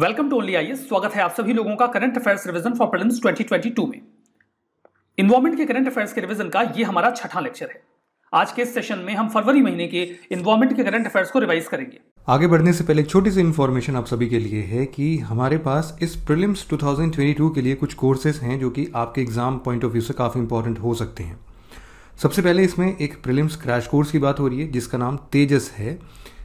welcome to only आइए स्वागत है आप सभी लोगों का current affairs revision for prelims 2022 में इन्वायरमेंट के करंट अफेयर्स के रिवीजन का ये हमारा छठा लेक्चर है आज के इस सेशन में हम फरवरी महीने के इन्वायरमेंट के करंट अफेयर्स को रिवाइज करेंगे आगे बढ़ने से पहले छोटी सी इन्फॉर्मेशन आप सभी के लिए है कि हमारे पास इस प्रिलिम्स 2022 के लिए कुछ कोर्सेज हैं जो कि आपके एग्जाम पॉइंट ऑफ व्यू से काफ़ी इंपॉर्टेंट हो सकते हैं सबसे पहले इसमें एक प्रिलिम्स क्रैश कोर्स की बात हो रही है जिसका नाम तेजस है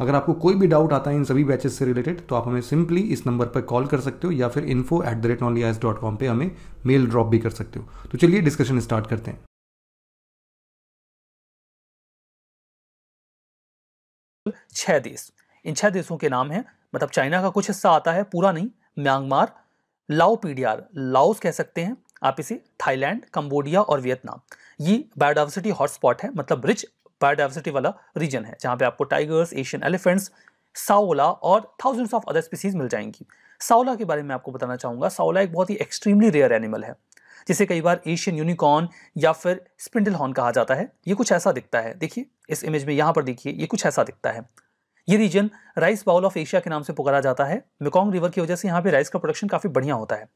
अगर आपको कोई भी डाउट आता है इन सभी बैचेस से रिलेटेड तो आप हमें सिंपली इस नंबर पर कॉल कर सकते हो या फिर info at the rate only dot com पर हमें मेल ड्रॉप भी कर सकते हो तो चलिए डिस्कशन स्टार्ट करते हैं छह देश इन छह देशों के नाम हैं मतलब चाइना का कुछ हिस्सा आता है पूरा नहीं म्यांमार लाओ पीडीआर लाओस कह सकते हैं आप इसे थाईलैंड कंबोडिया और वियतनाम ये बायोडाइवर्सिटी हॉटस्पॉट है मतलब रिच बायोडाइवर्सिटी वाला रीजन है जहाँ पे आपको टाइगर्स एशियन एलिफेंट्स साओला और थाउजेंड्स ऑफ अदर स्पीसीज मिल जाएंगी साओला के बारे में आपको बताना चाहूँगा साओला एक बहुत ही एक्सट्रीमली रेयर एनिमल है जिसे कई बार एशियन यूनिकॉर्न या फिर स्पिंडल हॉर्न कहा जाता है ये कुछ ऐसा दिखता है देखिए इस इमेज में यहाँ पर देखिए ये कुछ ऐसा दिखता है ये region rice bowl of Asia के नाम से पुकारा जाता है मिकोंग रिवर की वजह से यहाँ पे राइस का प्रोडक्शन काफ़ी बढ़िया होता है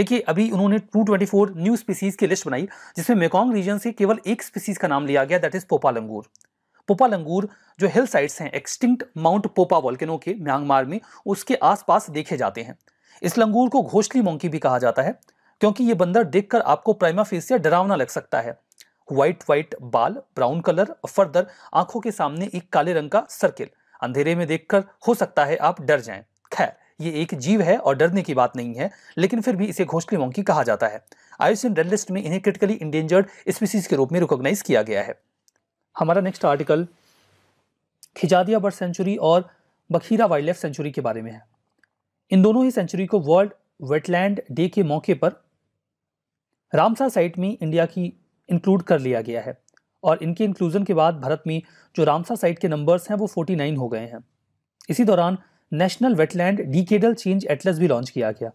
देखिए अभी उन्होंने 224 न्यू स्पीसीज की लिस्ट बनाई जिसमें मेकोंग रीजन से केवल एक स्पीसीज का नाम लिया गया दैट इज पोपा लंगूर पोपा लंगूर जो हिल साइड्स हैं एक्सटिंक्ट माउंट पोपा वॉल्केनो के म्यांमार में उसके आसपास देखे जाते हैं इस लंगूर को घोसली मोंकी भी कहा जाता है क्योंकि ये बंदर देखकर आपको प्राइमा फेसिया डरावना लग सकता है व्हाइट व्हाइट बाल ब्राउन कलर फर्दर आंखों के सामने एक काले रंग का सर्किल अंधेरे में देखकर हो सकता है आप डर जाएं ये एक जीव है और डरने की बात नहीं है लेकिन फिर भी इसे घोसली मोंकी कहा जाता है आयुष्यन रेड लिस्ट में इन्हें क्रिटिकली इंडेंजर्ड स्पीसीज के रूप में रिकॉग्नाइज किया गया है हमारा next article Khijadiya bird sanctuary और बखीरा वाइल्ड लाइफ सेंचुरी के बारे में है इन दोनों ही सेंचुरी को वर्ल्ड वेटलैंड डे के मौके पर रामसर साइट में इंडिया की इंक्लूड कर लिया गया है और इनके इंक्लूजन के बाद भारत में जो रामसा साइट के नंबर्स हैं वो 49 हो गए हैं इसी दौरान national wetland decadal change atlas भी लॉन्च किया गया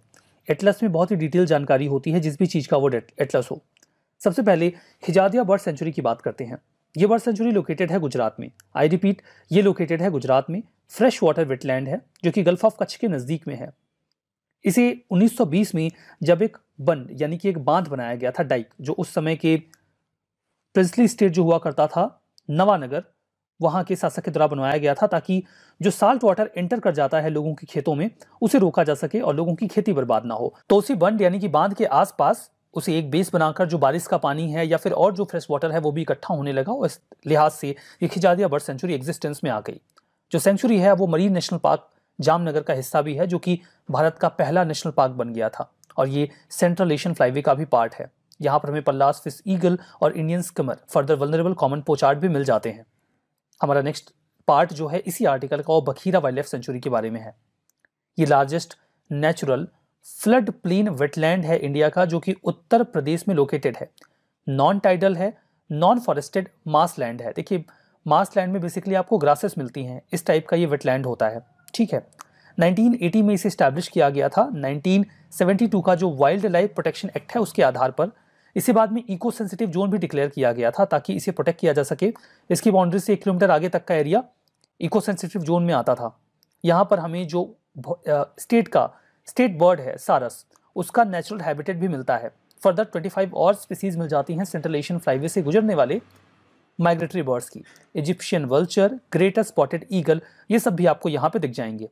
एटलस में बहुत ही डिटेल जानकारी होती है जिस भी चीज़ का वो एटलस हो सबसे पहले हिजादिया बर्ड सेंचुरी की बात करते हैं ये बर्ड सेंचुरी लोकेटेड है गुजरात में आई रिपीट ये लोकेटेड है गुजरात में फ्रेश वाटर वेटलैंड है जो कि गल्फ ऑफ कच्छ के नज़दीक में है इसे 1920 में जब एक बन यानी कि एक बांध बनाया गया था डाइक जो उस समय के प्रिंसली स्टेट जो हुआ करता था नवानगर वहाँ के शासक के द्वारा बनवाया गया था ताकि जो साल्ट वाटर एंटर कर जाता है लोगों के खेतों में उसे रोका जा सके और लोगों की खेती बर्बाद ना हो तो उसी बंड यानी कि बांध के आसपास उसे एक बेस बनाकर जो बारिश का पानी है या फिर और जो फ्रेश वाटर है वो भी इकट्ठा होने लगा और इस लिहाज से ये खिजादिया बर्ड सेंचुरी एग्जिस्टेंस में आ गई जो सेंचुरी है वो मरीन नेशनल पार्क जामनगर का हिस्सा भी है जो कि भारत का पहला नेशनल पार्क बन गया था और ये सेंट्रल एशियन फ्लाईवे का भी पार्ट है यहाँ पर हमें पल्लास फिस ईगल और Indian skimmer further vulnerable common pochard भी मिल जाते हैं हमारा नेक्स्ट पार्ट जो है इसी आर्टिकल का वो बखीरा वाइल्ड लाइफ सेंचुरी के बारे में है ये largest natural flood plain wetland है इंडिया का जो कि उत्तर प्रदेश में लोकेटेड है नॉन टाइडल है नॉन फॉरेस्टेड मास लैंड है देखिए मास लैंड में बेसिकली आपको ग्रासेस मिलती हैं इस टाइप का ये वेटलैंड होता है ठीक है 1980 में इसे इस्टेब्लिश किया गया था 1972 का जो वाइल्ड लाइफ प्रोटेक्शन एक्ट है उसके आधार पर इसे बाद में इको सेंसिटिव जोन भी डिक्लेयर किया गया था ताकि इसे प्रोटेक्ट किया जा सके इसकी बाउंड्री से एक किलोमीटर आगे तक का एरिया इको सेंसिटिव जोन में आता था यहाँ पर हमें जो स्टेट का स्टेट बर्ड है सारस उसका नेचुरल हैबिटेट भी मिलता है फर्दर 25 और स्पीसीज मिल जाती हैं सेंट्रल एशियन फ्लाईवे से गुजरने वाले माइग्रेटरी बर्ड्स की Egyptian vulture greater spotted eagle ये सब भी आपको यहाँ पे दिख जाएंगे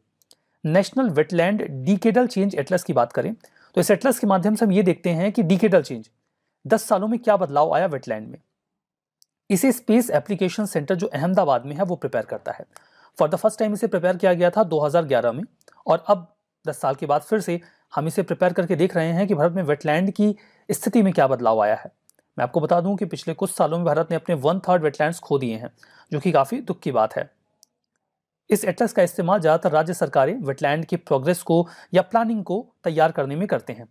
national wetland decadal change atlas की बात करें तो इस एटलस के माध्यम से हम ये देखते हैं कि डीकेडल चेंज दस सालों में क्या बदलाव आया वेटलैंड में इसे स्पेस एप्लीकेशन सेंटर जो अहमदाबाद में है वो प्रिपेयर करता है फॉर द फर्स्ट टाइम इसे प्रिपेयर किया गया था 2011 में और अब 10 साल के बाद फिर से हम इसे प्रिपेयर करके देख रहे हैं कि भारत में वेटलैंड की स्थिति में क्या बदलाव आया है मैं आपको बता दूं कि पिछले कुछ सालों में भारत ने अपने वन थर्ड वेटलैंड्स खो दिए हैं जो कि काफ़ी दुख की बात है इस एटलस का इस्तेमाल ज़्यादातर राज्य सरकारें वेटलैंड के प्रोग्रेस को या प्लानिंग को तैयार करने में करते हैं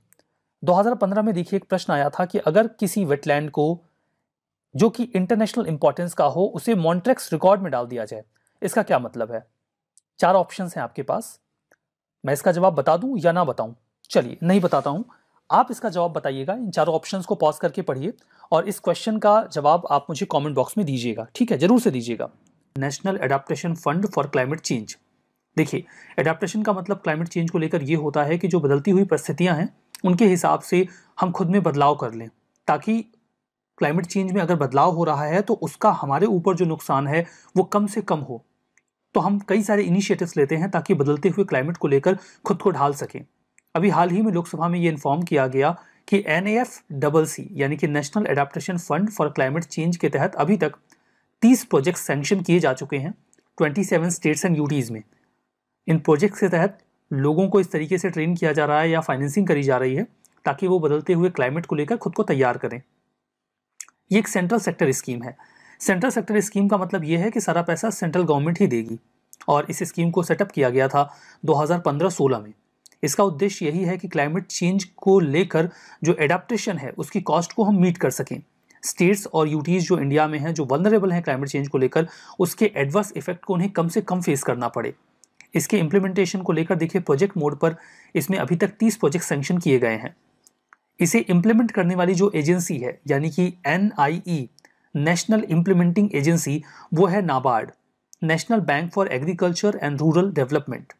2015 में देखिए एक प्रश्न आया था कि अगर किसी वेटलैंड को जो कि इंटरनेशनल इंपॉर्टेंस का हो उसे मॉन्ट्रेक्स रिकॉर्ड में डाल दिया जाए इसका क्या मतलब है चार ऑप्शन हैं आपके पास मैं इसका जवाब बता दूं या ना बताऊं चलिए नहीं बताता हूं आप इसका जवाब बताइएगा इन चारों ऑप्शंस को पॉज करके पढ़िए और इस क्वेश्चन का जवाब आप मुझे कमेंट बॉक्स में दीजिएगा ठीक है जरूर से दीजिएगा national adaptation fund for climate change देखिए एडाप्टेशन का मतलब क्लाइमेट चेंज को लेकर यह होता है कि जो बदलती हुई परिस्थितियां हैं उनके हिसाब से हम खुद में बदलाव कर लें ताकि क्लाइमेट चेंज में अगर बदलाव हो रहा है तो उसका हमारे ऊपर जो नुकसान है वो कम से कम हो तो हम कई सारे इनिशिएटिव्स लेते हैं ताकि बदलते हुए क्लाइमेट को लेकर खुद को ढाल सकें अभी हाल ही में लोकसभा में ये इन्फॉर्म किया गया कि N A F double C यानी कि national adaptation fund for climate change के तहत अभी तक 30 प्रोजेक्ट सैंक्शन किए जा चुके हैं 27 स्टेट्स एंड यूटीज़ में इन प्रोजेक्ट्स के तहत लोगों को इस तरीके से ट्रेन किया जा रहा है या फाइनेंसिंग करी जा रही है ताकि वो बदलते हुए क्लाइमेट को लेकर खुद को तैयार करें ये एक सेंट्रल सेक्टर स्कीम है सेंट्रल सेक्टर स्कीम का मतलब ये है कि सारा पैसा सेंट्रल गवर्नमेंट ही देगी और इस स्कीम को सेटअप किया गया था 2015-16 में इसका उद्देश्य यही है कि क्लाइमेट चेंज को लेकर जो एडाप्टेशन है उसकी कॉस्ट को हम मीट कर सकें स्टेट्स और यूटीज़ जो इंडिया में हैं जो वनरेबल हैं क्लाइमेट चेंज को लेकर उसके एडवर्स इफेक्ट को उन्हें कम से कम फेस करना पड़े इसके इम्प्लीमेंटेशन को लेकर देखिए प्रोजेक्ट मोड पर इसमें अभी तक तीस प्रोजेक्ट सेंक्शन किए गए हैं इसे इम्प्लीमेंट करने वाली जो एजेंसी है यानी कि एन नेशनल इम्प्लीमेंटिंग एजेंसी वो है NABARD National Bank for Agriculture and Rural Development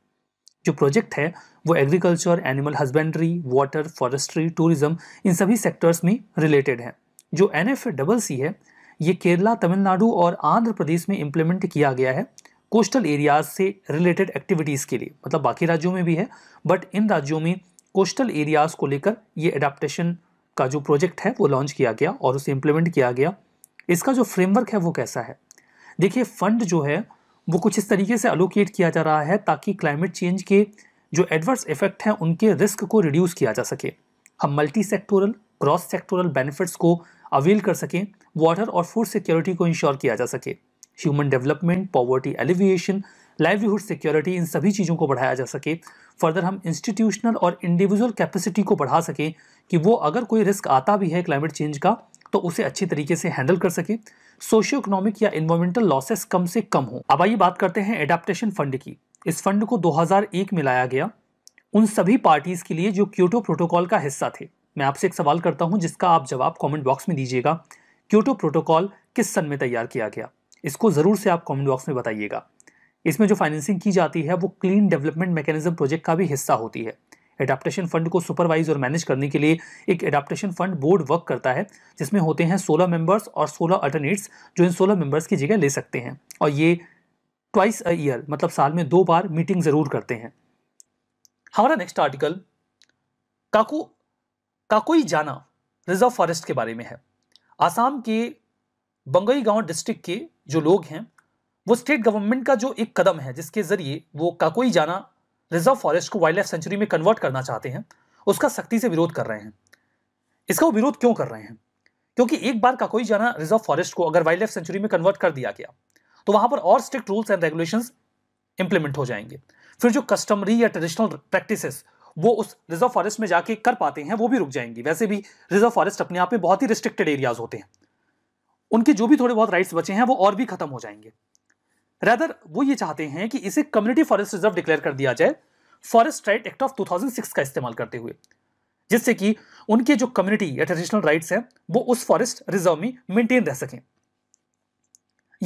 जो प्रोजेक्ट है वो agriculture animal husbandry water forestry tourism इन सभी सेक्टर्स में रिलेटेड हैं जो एन एफ डबल सी है ये केरला तमिलनाडु और आंध्र प्रदेश में इम्प्लीमेंट किया गया है कोस्टल एरियाज से रिलेटेड एक्टिविटीज़ के लिए मतलब बाकी राज्यों में भी है बट इन राज्यों में कोस्टल एरियाज़ को लेकर ये अडाप्टेशन का जो प्रोजेक्ट है वो लॉन्च किया गया और उसे इम्प्लीमेंट किया गया इसका जो फ्रेमवर्क है वो कैसा है देखिए फंड जो है वो कुछ इस तरीके से अलोकेट किया जा रहा है ताकि क्लाइमेट चेंज के जो एडवर्स इफेक्ट हैं उनके रिस्क को रिड्यूस किया जा सके हम multi sectoral cross sectoral benefits को अवेल कर सकें वाटर और फूड सिक्योरिटी को इंश्योर किया जा सके human development poverty alleviation livelihood security इन सभी चीज़ों को बढ़ाया जा सके फर्दर हम इंस्टीट्यूशनल और इंडिविजुअल कैपेसिटी को बढ़ा सकें कि वो अगर कोई रिस्क आता भी है क्लाइमेट चेंज का तो उसे अच्छी तरीके से हैंडल कर सके सोशियो इकोनॉमिक या इन्वायरमेंटल लॉसेस कम से कम हो अब आइए बात करते हैं एडाप्टेशन फंड की इस फंड को 2001 में लाया गया उन सभी पार्टीज़ के लिए जो क्योटो प्रोटोकॉल का हिस्सा थे मैं आपसे एक सवाल करता हूं जिसका आप जवाब कमेंट बॉक्स में दीजिएगा क्योटो प्रोटोकॉल किस सन में तैयार किया गया इसको ज़रूर से आप कमेंट बॉक्स में बताइएगा इसमें जो फाइनेंसिंग की जाती है वो क्लीन डेवलपमेंट मैकेनिज्म प्रोजेक्ट का भी हिस्सा होती है एडाप्टेशन फंड को सुपरवाइज और मैनेज करने के लिए एक एडाप्टेशन फंड बोर्ड वर्क करता है जिसमें होते हैं सोलह मेंबर्स और सोलह अल्टरनेट्स जो इन सोलह मेंबर्स की जगह ले सकते हैं और ये ट्वाइस अ ईयर मतलब साल में दो बार मीटिंग ज़रूर करते हैं हमारा नेक्स्ट आर्टिकल काको काकोई जाना रिजर्व फॉरेस्ट के बारे में है आसाम के बंगई गांव डिस्ट्रिक्ट के जो लोग हैं वो स्टेट गवर्नमेंट का जो एक कदम है जिसके ज़रिए वो काकोई जाना रिजर्व फॉरेस्ट को वाइल्ड लाइफ सेंचुरी में कन्वर्ट करना चाहते हैं उसका सख्ती से विरोध कर रहे हैं इसका वो विरोध क्यों कर रहे हैं क्योंकि एक बार काकोई जाना रिजर्व फॉरेस्ट को अगर वाइल्ड लाइफ सेंचुरी में कन्वर्ट कर दिया गया तो वहां पर और strict rules and regulations implement हो जाएंगे फिर जो कस्टमरी या ट्रेडिशनल प्रैक्टिसेस वो उस रिजर्व फॉरेस्ट में जाके कर पाते हैं वो भी रुक जाएंगी वैसे भी रिजर्व फॉरेस्ट अपने आप में बहुत ही रिस्ट्रिक्टेड एरियाज होते हैं उनके जो भी थोड़े बहुत राइट्स बचे हैं वो और भी खत्म हो जाएंगे रैदर वो ये चाहते हैं कि इसे कम्युनिटी फॉरेस्ट रिजर्व डिक्लेयर कर दिया जाए फॉरेस्ट राइट एक्ट ऑफ 2006 का इस्तेमाल करते हुए जिससे कि उनके जो कम्युनिटी या ट्रेडिशनल राइट्स हैं वो उस फॉरेस्ट रिजर्व में मेंटेन रह सकें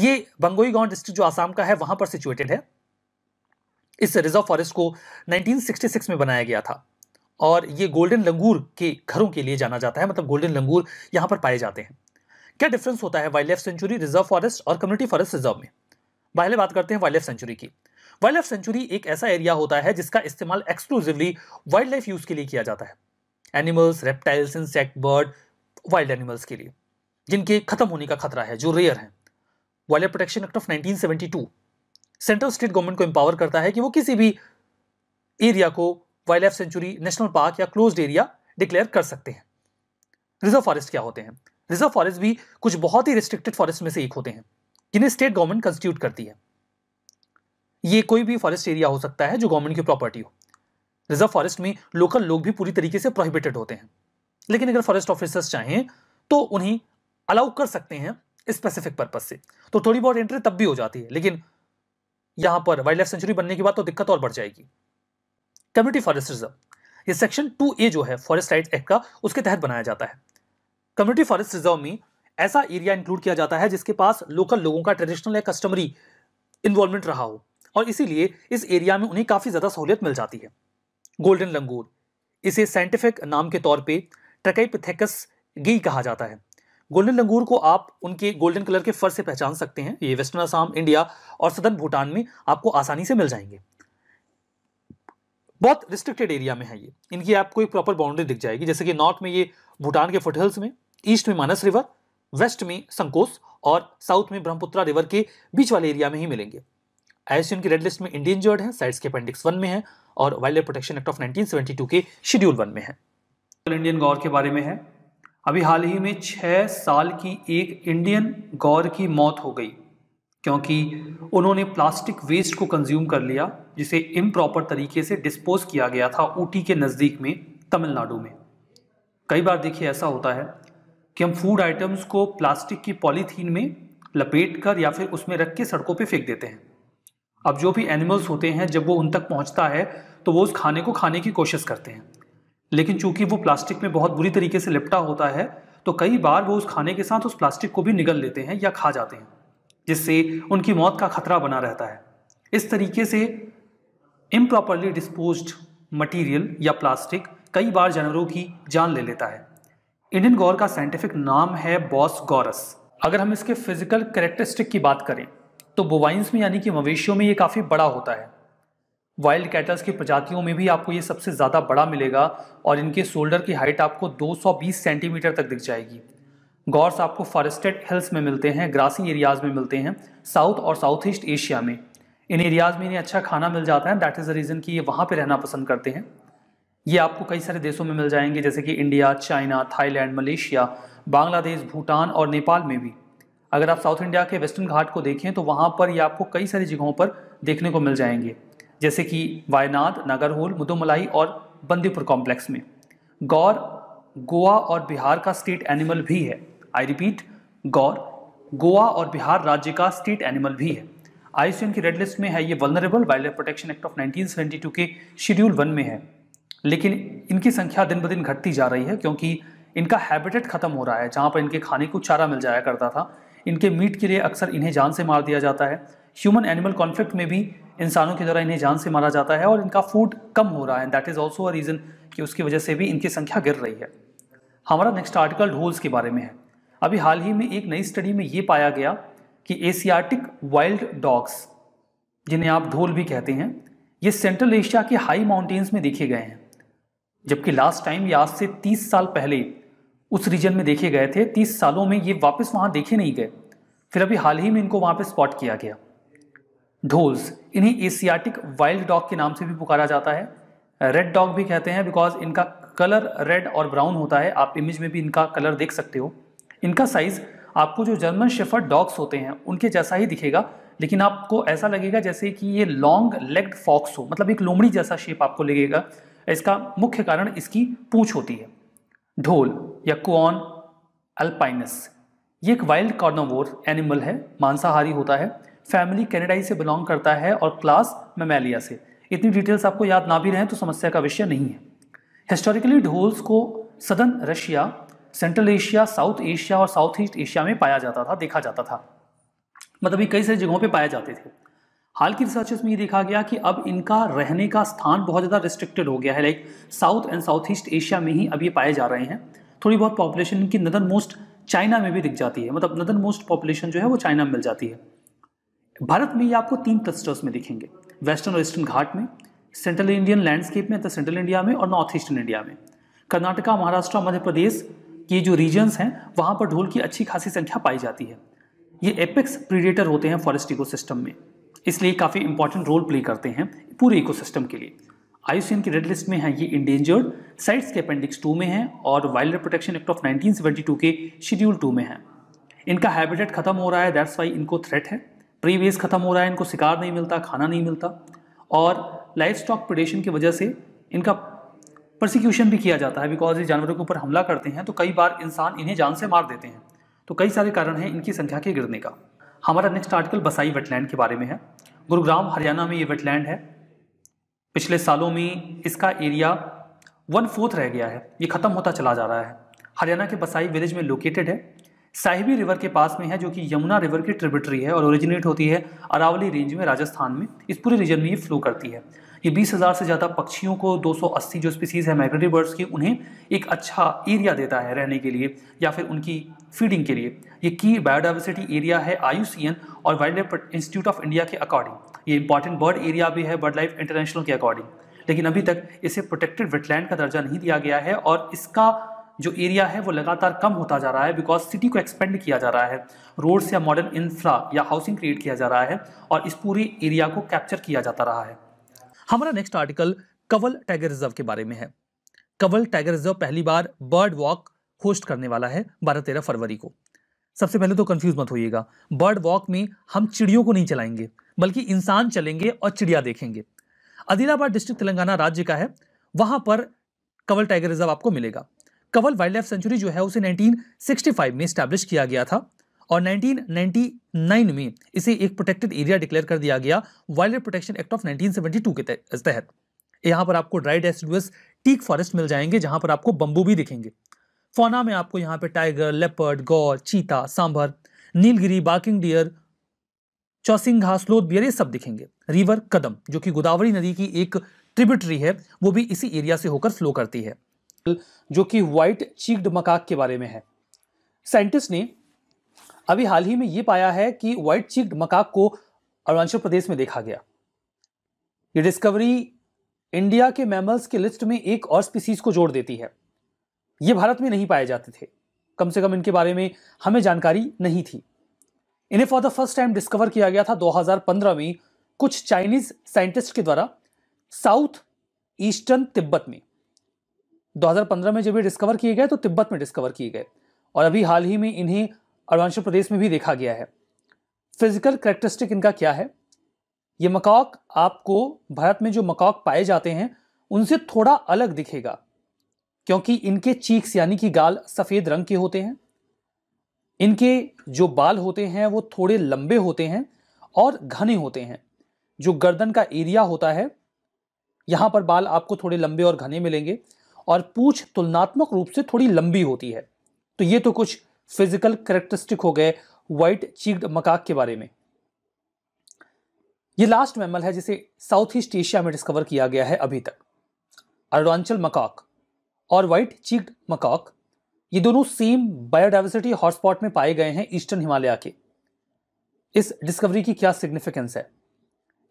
ये गांव डिस्ट्रिक्ट जो आसाम का है वहां पर सिचुएटेड है इस रिजर्व फॉरेस्ट को 1966 में बनाया गया था और ये गोल्डन लंगूर के घरों के लिए जाना जाता है मतलब गोल्डन लंगूर यहाँ पर पाए जाते हैं क्या डिफरेंस होता है wildlife sanctuary reserve forest और कम्युनिटी फॉरेस्ट रिजर्व में पहले बात करते हैं वाइल्ड लाइफ सेंचुरी की वाइल्ड लाइफ सेंचुरी एक ऐसा एरिया होता है जिसका इस्तेमाल एक्सक्लूसिवली वाइल्ड लाइफ यूज के लिए किया जाता है animals reptiles insect bird wild animals के लिए जिनके खत्म होने का खतरा है जो रेयर है wildlife protection act of two central state government को एम्पावर करता है कि वो किसी भी एरिया को wildlife sanctuary national park या क्लोज एरिया डिक्लेयर कर सकते हैं रिजर्व फॉरेस्ट क्या होते हैं रिजर्व फॉरेस्ट भी कुछ बहुत ही रिस्ट्रिक्टेड फॉरेस्ट में से एक होते हैं जिन्हें स्टेट गवर्नमेंट कंस्टिट्यूट करती है ये कोई भी फॉरेस्ट एरिया हो सकता है जो गवर्नमेंट की प्रॉपर्टी हो रिजर्व फॉरेस्ट में लोकल लोग भी पूरी तरीके से प्रोहिबिटेड होते हैं लेकिन अगर फॉरेस्ट ऑफिसर्स चाहें तो उन्हें अलाउ कर सकते हैं स्पेसिफिक पर्पज से तो थोड़ी बहुत एंट्री तब भी हो जाती है लेकिन यहां पर वाइल्ड लाइफ सेंचुरी बनने के बाद तो दिक्कत और बढ़ जाएगी कम्युनिटी फॉरेस्ट रिजर्व ये सेक्शन टू ए जो है फॉरेस्ट राइट एक्ट का उसके तहत बनाया जाता है कम्युनिटी फॉरेस्ट रिजर्व में ऐसा एरिया इंक्लूड किया जाता है जिसके पास लोकल लोगों का ट्रेडिशनल या कस्टमरी इन्वॉल्वमेंट रहा हो और इसीलिए इस एरिया में उन्हें काफ़ी ज़्यादा सहूलियत मिल जाती है गोल्डन लंगूर इसे साइंटिफिक नाम के तौर पर ट्रकैपिथेकस गी कहा जाता है गोल्डन लंगूर को आप उनके गोल्डन कलर के फर से पहचान सकते हैं ये वेस्टर्न आसाम इंडिया और सदर्न भूटान में आपको आसानी से मिल जाएंगे बहुत रिस्ट्रिक्टेड एरिया में है ये इनकी आपको एक प्रॉपर बाउंड्री दिख जाएगी जैसे कि नॉर्थ में ये भूटान के फुटहिल्स में ईस्ट में मानस रिवर वेस्ट में संकोस और साउथ में ब्रह्मपुत्रा रिवर के बीच वाले एरिया में ही मिलेंगे ऐसे की रेड लिस्ट में इंडियन जर्ड है साइड्स के अपेंडिक्स वन में है और wildlife protection act of 1972 के शेड्यूल वन में है इंडियन गौर के बारे में है अभी हाल ही में छः साल की एक इंडियन गौर की मौत हो गई क्योंकि उन्होंने प्लास्टिक वेस्ट को कंज्यूम कर लिया जिसे इम्प्रॉपर तरीके से डिस्पोज किया गया था ऊटी के नज़दीक में तमिलनाडु में कई बार देखिए ऐसा होता है कि हम फूड आइटम्स को प्लास्टिक की पॉलीथीन में लपेट कर या फिर उसमें रख के सड़कों पे फेंक देते हैं अब जो भी एनिमल्स होते हैं जब वो उन तक पहुंचता है तो वो उस खाने को खाने की कोशिश करते हैं लेकिन चूंकि वो प्लास्टिक में बहुत बुरी तरीके से लिपटा होता है तो कई बार वो उस खाने के साथ उस प्लास्टिक को भी निगल लेते हैं या खा जाते हैं जिससे उनकी मौत का खतरा बना रहता है इस तरीके से इम्प्रॉपरली डिस्पोज मटीरियल या प्लास्टिक कई बार जानवरों की जान ले लेता है इंडियन गौर का साइंटिफिक नाम है बॉस गौरस अगर हम इसके फिजिकल करेक्टरिस्टिक की बात करें तो बोवाइंस में यानी कि मवेशियों में ये काफ़ी बड़ा होता है वाइल्ड कैटल्स की प्रजातियों में भी आपको ये सबसे ज़्यादा बड़ा मिलेगा और इनके शोल्डर की हाइट आपको 220 सेंटीमीटर तक दिख जाएगी गौरस आपको फॉरेस्टेड हिल्स में मिलते हैं ग्रासिंग एरियाज़ में मिलते हैं साउथ और साउथ ईस्ट एशिया में इन एरियाज़ में इन्हें अच्छा खाना मिल जाता है दैट इज़ द रीज़न कि ये वहाँ पर रहना पसंद करते हैं ये आपको कई सारे देशों में मिल जाएंगे जैसे कि India China Thailand Malaysia Bangladesh Bhutan और नेपाल में भी अगर आप साउथ इंडिया के वेस्टर्न घाट को देखें तो वहाँ पर ये आपको कई सारी जगहों पर देखने को मिल जाएंगे जैसे कि वायनाड नागरहोल मुदुमलाई और बंदीपुर कॉम्प्लेक्स में गौर गोवा और बिहार का स्टेट एनिमल भी है आई रिपीट गौर गोवा और बिहार राज्य का स्टेट एनिमल भी है आईसीएन की रेड लिस्ट में है ये vulnerable wildlife protection act of 1972 के शेड्यूल वन में है लेकिन इनकी संख्या दिन ब दिन घटती जा रही है क्योंकि इनका हैबिटेट ख़त्म हो रहा है जहाँ पर इनके खाने को चारा मिल जाया करता था इनके मीट के लिए अक्सर इन्हें जान से मार दिया जाता है ह्यूमन एनिमल कॉन्फ्लिक्ट में भी इंसानों के द्वारा इन्हें जान से मारा जाता है और इनका फूड कम हो रहा है that is also a reason कि उसकी वजह से भी इनकी संख्या गिर रही है हमारा नेक्स्ट आर्टिकल ढोल्स के बारे में है अभी हाल ही में एक नई स्टडी में ये पाया गया कि एशियाटिक वाइल्ड डॉग्स जिन्हें आप ढोल भी कहते हैं ये सेंट्रल एशिया के हाई माउंटेन्स में देखे गए हैं जबकि लास्ट टाइम ये आज से 30 साल पहले उस रीजन में देखे गए थे 30 सालों में ये वापस वहाँ देखे नहीं गए फिर अभी हाल ही में इनको वहाँ पर स्पॉट किया गया ढोल्स इन्हें एशियाटिक वाइल्ड डॉग के नाम से भी पुकारा जाता है रेड डॉग भी कहते हैं बिकॉज इनका कलर रेड और ब्राउन होता है आप इमेज में भी इनका कलर देख सकते हो इनका साइज़ आपको जो जर्मन शेफर डॉग्स होते हैं उनके जैसा ही दिखेगा लेकिन आपको ऐसा लगेगा जैसे कि ये लॉन्ग लेग्ड फॉक्स हो मतलब एक लोमड़ी जैसा शेप आपको लगेगा इसका मुख्य कारण इसकी पूछ होती है ढोल या कुआन अल्पाइनस ये एक वाइल्ड कार्नोवोर एनिमल है मांसाहारी होता है फैमिली कैनेडाई से बिलोंग करता है और क्लास मेमेलिया से इतनी डिटेल्स आपको याद ना भी रहें तो समस्या का विषय नहीं है हिस्टोरिकली ढोल्स को southern Russia Central Asia South Asia और साउथ ईस्ट एशिया में पाया जाता था देखा जाता था मतलब ये कई सारी जगहों पे पाए जाते थे हाल की रिसर्चेस में ये देखा गया कि अब इनका रहने का स्थान बहुत ज़्यादा रिस्ट्रिक्टेड हो गया है like South and South East Asia में ही अब ये पाए जा रहे हैं थोड़ी बहुत पॉपुलेशन इनकी नदर मोस्ट चाइना में भी दिख जाती है मतलब नदर मोस्ट पॉपुलेशन जो है वो चाइना में मिल जाती है भारत में ये आपको तीन क्लस्टर्स में दिखेंगे वेस्टर्न और ईस्टर्न घाट में सेंट्रल इंडियन लैंडस्केप में तो सेंट्रल इंडिया में और नॉर्थ ईस्टर्न इंडिया में कर्नाटका महाराष्ट्र और मध्य प्रदेश ये जो रीजन्स हैं वहाँ पर ढोल की अच्छी खासी संख्या पाई जाती है ये एपेक्स प्रीडेटर होते हैं फॉरेस्ट इकोसिस्टम में इसलिए काफ़ी इंपॉर्टेंट रोल प्ले करते हैं पूरे इकोसिस्टम के लिए आई की रेड लिस्ट में है ये इंडेंजर्ड साइट्स के अपेंडिक्स टू में है और wildlife protection act of 1972 के शेड्यूल टू में है इनका हैबिटेट खत्म हो रहा है दैट्स वाई इनको थ्रेट है प्रीवेज खत्म हो रहा है इनको शिकार नहीं मिलता खाना नहीं मिलता और लाइफ स्टॉक प्रोडेशन की वजह से इनका प्रोसिक्यूशन भी किया जाता है बिकॉज ये जानवरों के ऊपर हमला करते हैं तो कई बार इंसान इन्हें जान से मार देते हैं तो कई सारे कारण हैं इनकी संख्या के गिरने का हमारा नेक्स्ट आर्टिकल बसाई वेटलैंड के बारे में है गुरुग्राम हरियाणा में ये वेटलैंड है पिछले सालों में इसका एरिया वन फोर्थ रह गया है ये ख़त्म होता चला जा रहा है हरियाणा के बसाई विलेज में लोकेटेड है साहिबी रिवर के पास में है जो कि यमुना रिवर की ट्रिब्यूटरी है और ओरिजिनेट होती है अरावली रेंज में राजस्थान में इस पूरे रीजन में ये फ्लो करती है ये 20,000 से ज़्यादा पक्षियों को 280 जो स्पीसीज़ है माइग्रेटरी बर्ड्स की उन्हें एक अच्छा एरिया देता है रहने के लिए या फिर उनकी फीडिंग के लिए ये की बायोडाइवर्सिटी एरिया है आयुसीएन और Wildlife Institute of India के अकॉर्डिंग ये इंपॉर्टेंट बर्ड एरिया भी है बर्ड लाइफ इंटरनेशनल के अकॉर्डिंग लेकिन अभी तक इसे प्रोटेक्टेड वेटलैंड का दर्जा नहीं दिया गया है और इसका जो एरिया है वो लगातार कम होता जा रहा है बिकॉज सिटी को एक्सपेंड किया जा रहा है रोड्स या मॉडर्न इंफ्रा या हाउसिंग क्रिएट किया जा रहा है और इस पूरे एरिया को कैप्चर किया जाता रहा है हमारा next article Kawal tiger reserve के बारे में है कवल टाइगर रिजर्व पहली बार बर्ड वॉक होस्ट करने वाला है बारह तेरह फरवरी को सबसे पहले तो कंफ्यूज मत होइएगा बर्ड वॉक में हम चिड़ियों को नहीं चलाएंगे बल्कि इंसान चलेंगे और चिड़िया देखेंगे आदिलाबाद डिस्ट्रिक्ट तेलंगाना राज्य का है वहां पर कवल टाइगर रिजर्व आपको मिलेगा कवल वाइल्ड लाइफ सेंचुरी जो है उसे 1965 में स्टैब्लिश किया गया था और 1999 में इसे एक प्रोटेक्टेड एरिया डिक्लेयर कर दिया गया wildlife protection act of 1972 के तहत यहां पर आपको ड्राई डेस्टुअस टीक फॉरेस्ट मिल जाएंगे जहां पर आपको बंबू भी दिखेंगे फोना में आपको यहाँ पे tiger leopard gaur cheetah sambar Nilgiri barking deer chousingha sloth bear ये सब दिखेंगे रिवर कदम जो कि गोदावरी नदी की एक ट्रिब्यूटरी है वो भी इसी एरिया से होकर फ्लो करती है जो कि व्हाइट चीक्ड मकाक के बारे में है साइंटिस्ट ने अभी हाल ही में ये पाया है कि व्हाइट चीक्ड मकाक को अरुणाचल प्रदेश में देखा गया ये डिस्कवरी इंडिया के मैमल्स के लिस्ट में एक और स्पीसीज को जोड़ देती है ये भारत में नहीं पाए जाते थे कम से कम इनके बारे में हमें जानकारी नहीं थी इन्हें for the first time discover किया गया था 2015 में कुछ चाइनीज साइंटिस्ट के द्वारा साउथ ईस्टर्न तिब्बत में 2015 में जब ये डिस्कवर किए गए तो तिब्बत में डिस्कवर किए गए और अभी हाल ही में इन्हें अरुणाचल प्रदेश में भी देखा गया है फिजिकल करेक्टरिस्टिक इनका क्या है ये मकाक आपको भारत में जो मकॉक पाए जाते हैं उनसे थोड़ा अलग दिखेगा क्योंकि इनके चीक्स यानी कि गाल सफ़ेद रंग के होते हैं इनके जो बाल होते हैं वो थोड़े लंबे होते हैं और घने होते हैं जो गर्दन का एरिया होता है यहाँ पर बाल आपको थोड़े लंबे और घने मिलेंगे और पूछ तुलनात्मक रूप से थोड़ी लंबी होती है तो ये तो कुछ फिजिकल करेक्टरिस्टिक हो गए वाइट चीक्ड मकाक के बारे में ये लास्ट मैमल है जिसे साउथ ईस्ट एशिया में डिस्कवर किया गया है अभी तक अरुणाचल मकाक और वाइट चीक्ड मकॉक ये दोनों सेम बायोडाइवर्सिटी हॉटस्पॉट में पाए गए हैं ईस्टर्न हिमालय के इस डिस्कवरी की क्या सिग्निफिकेंस है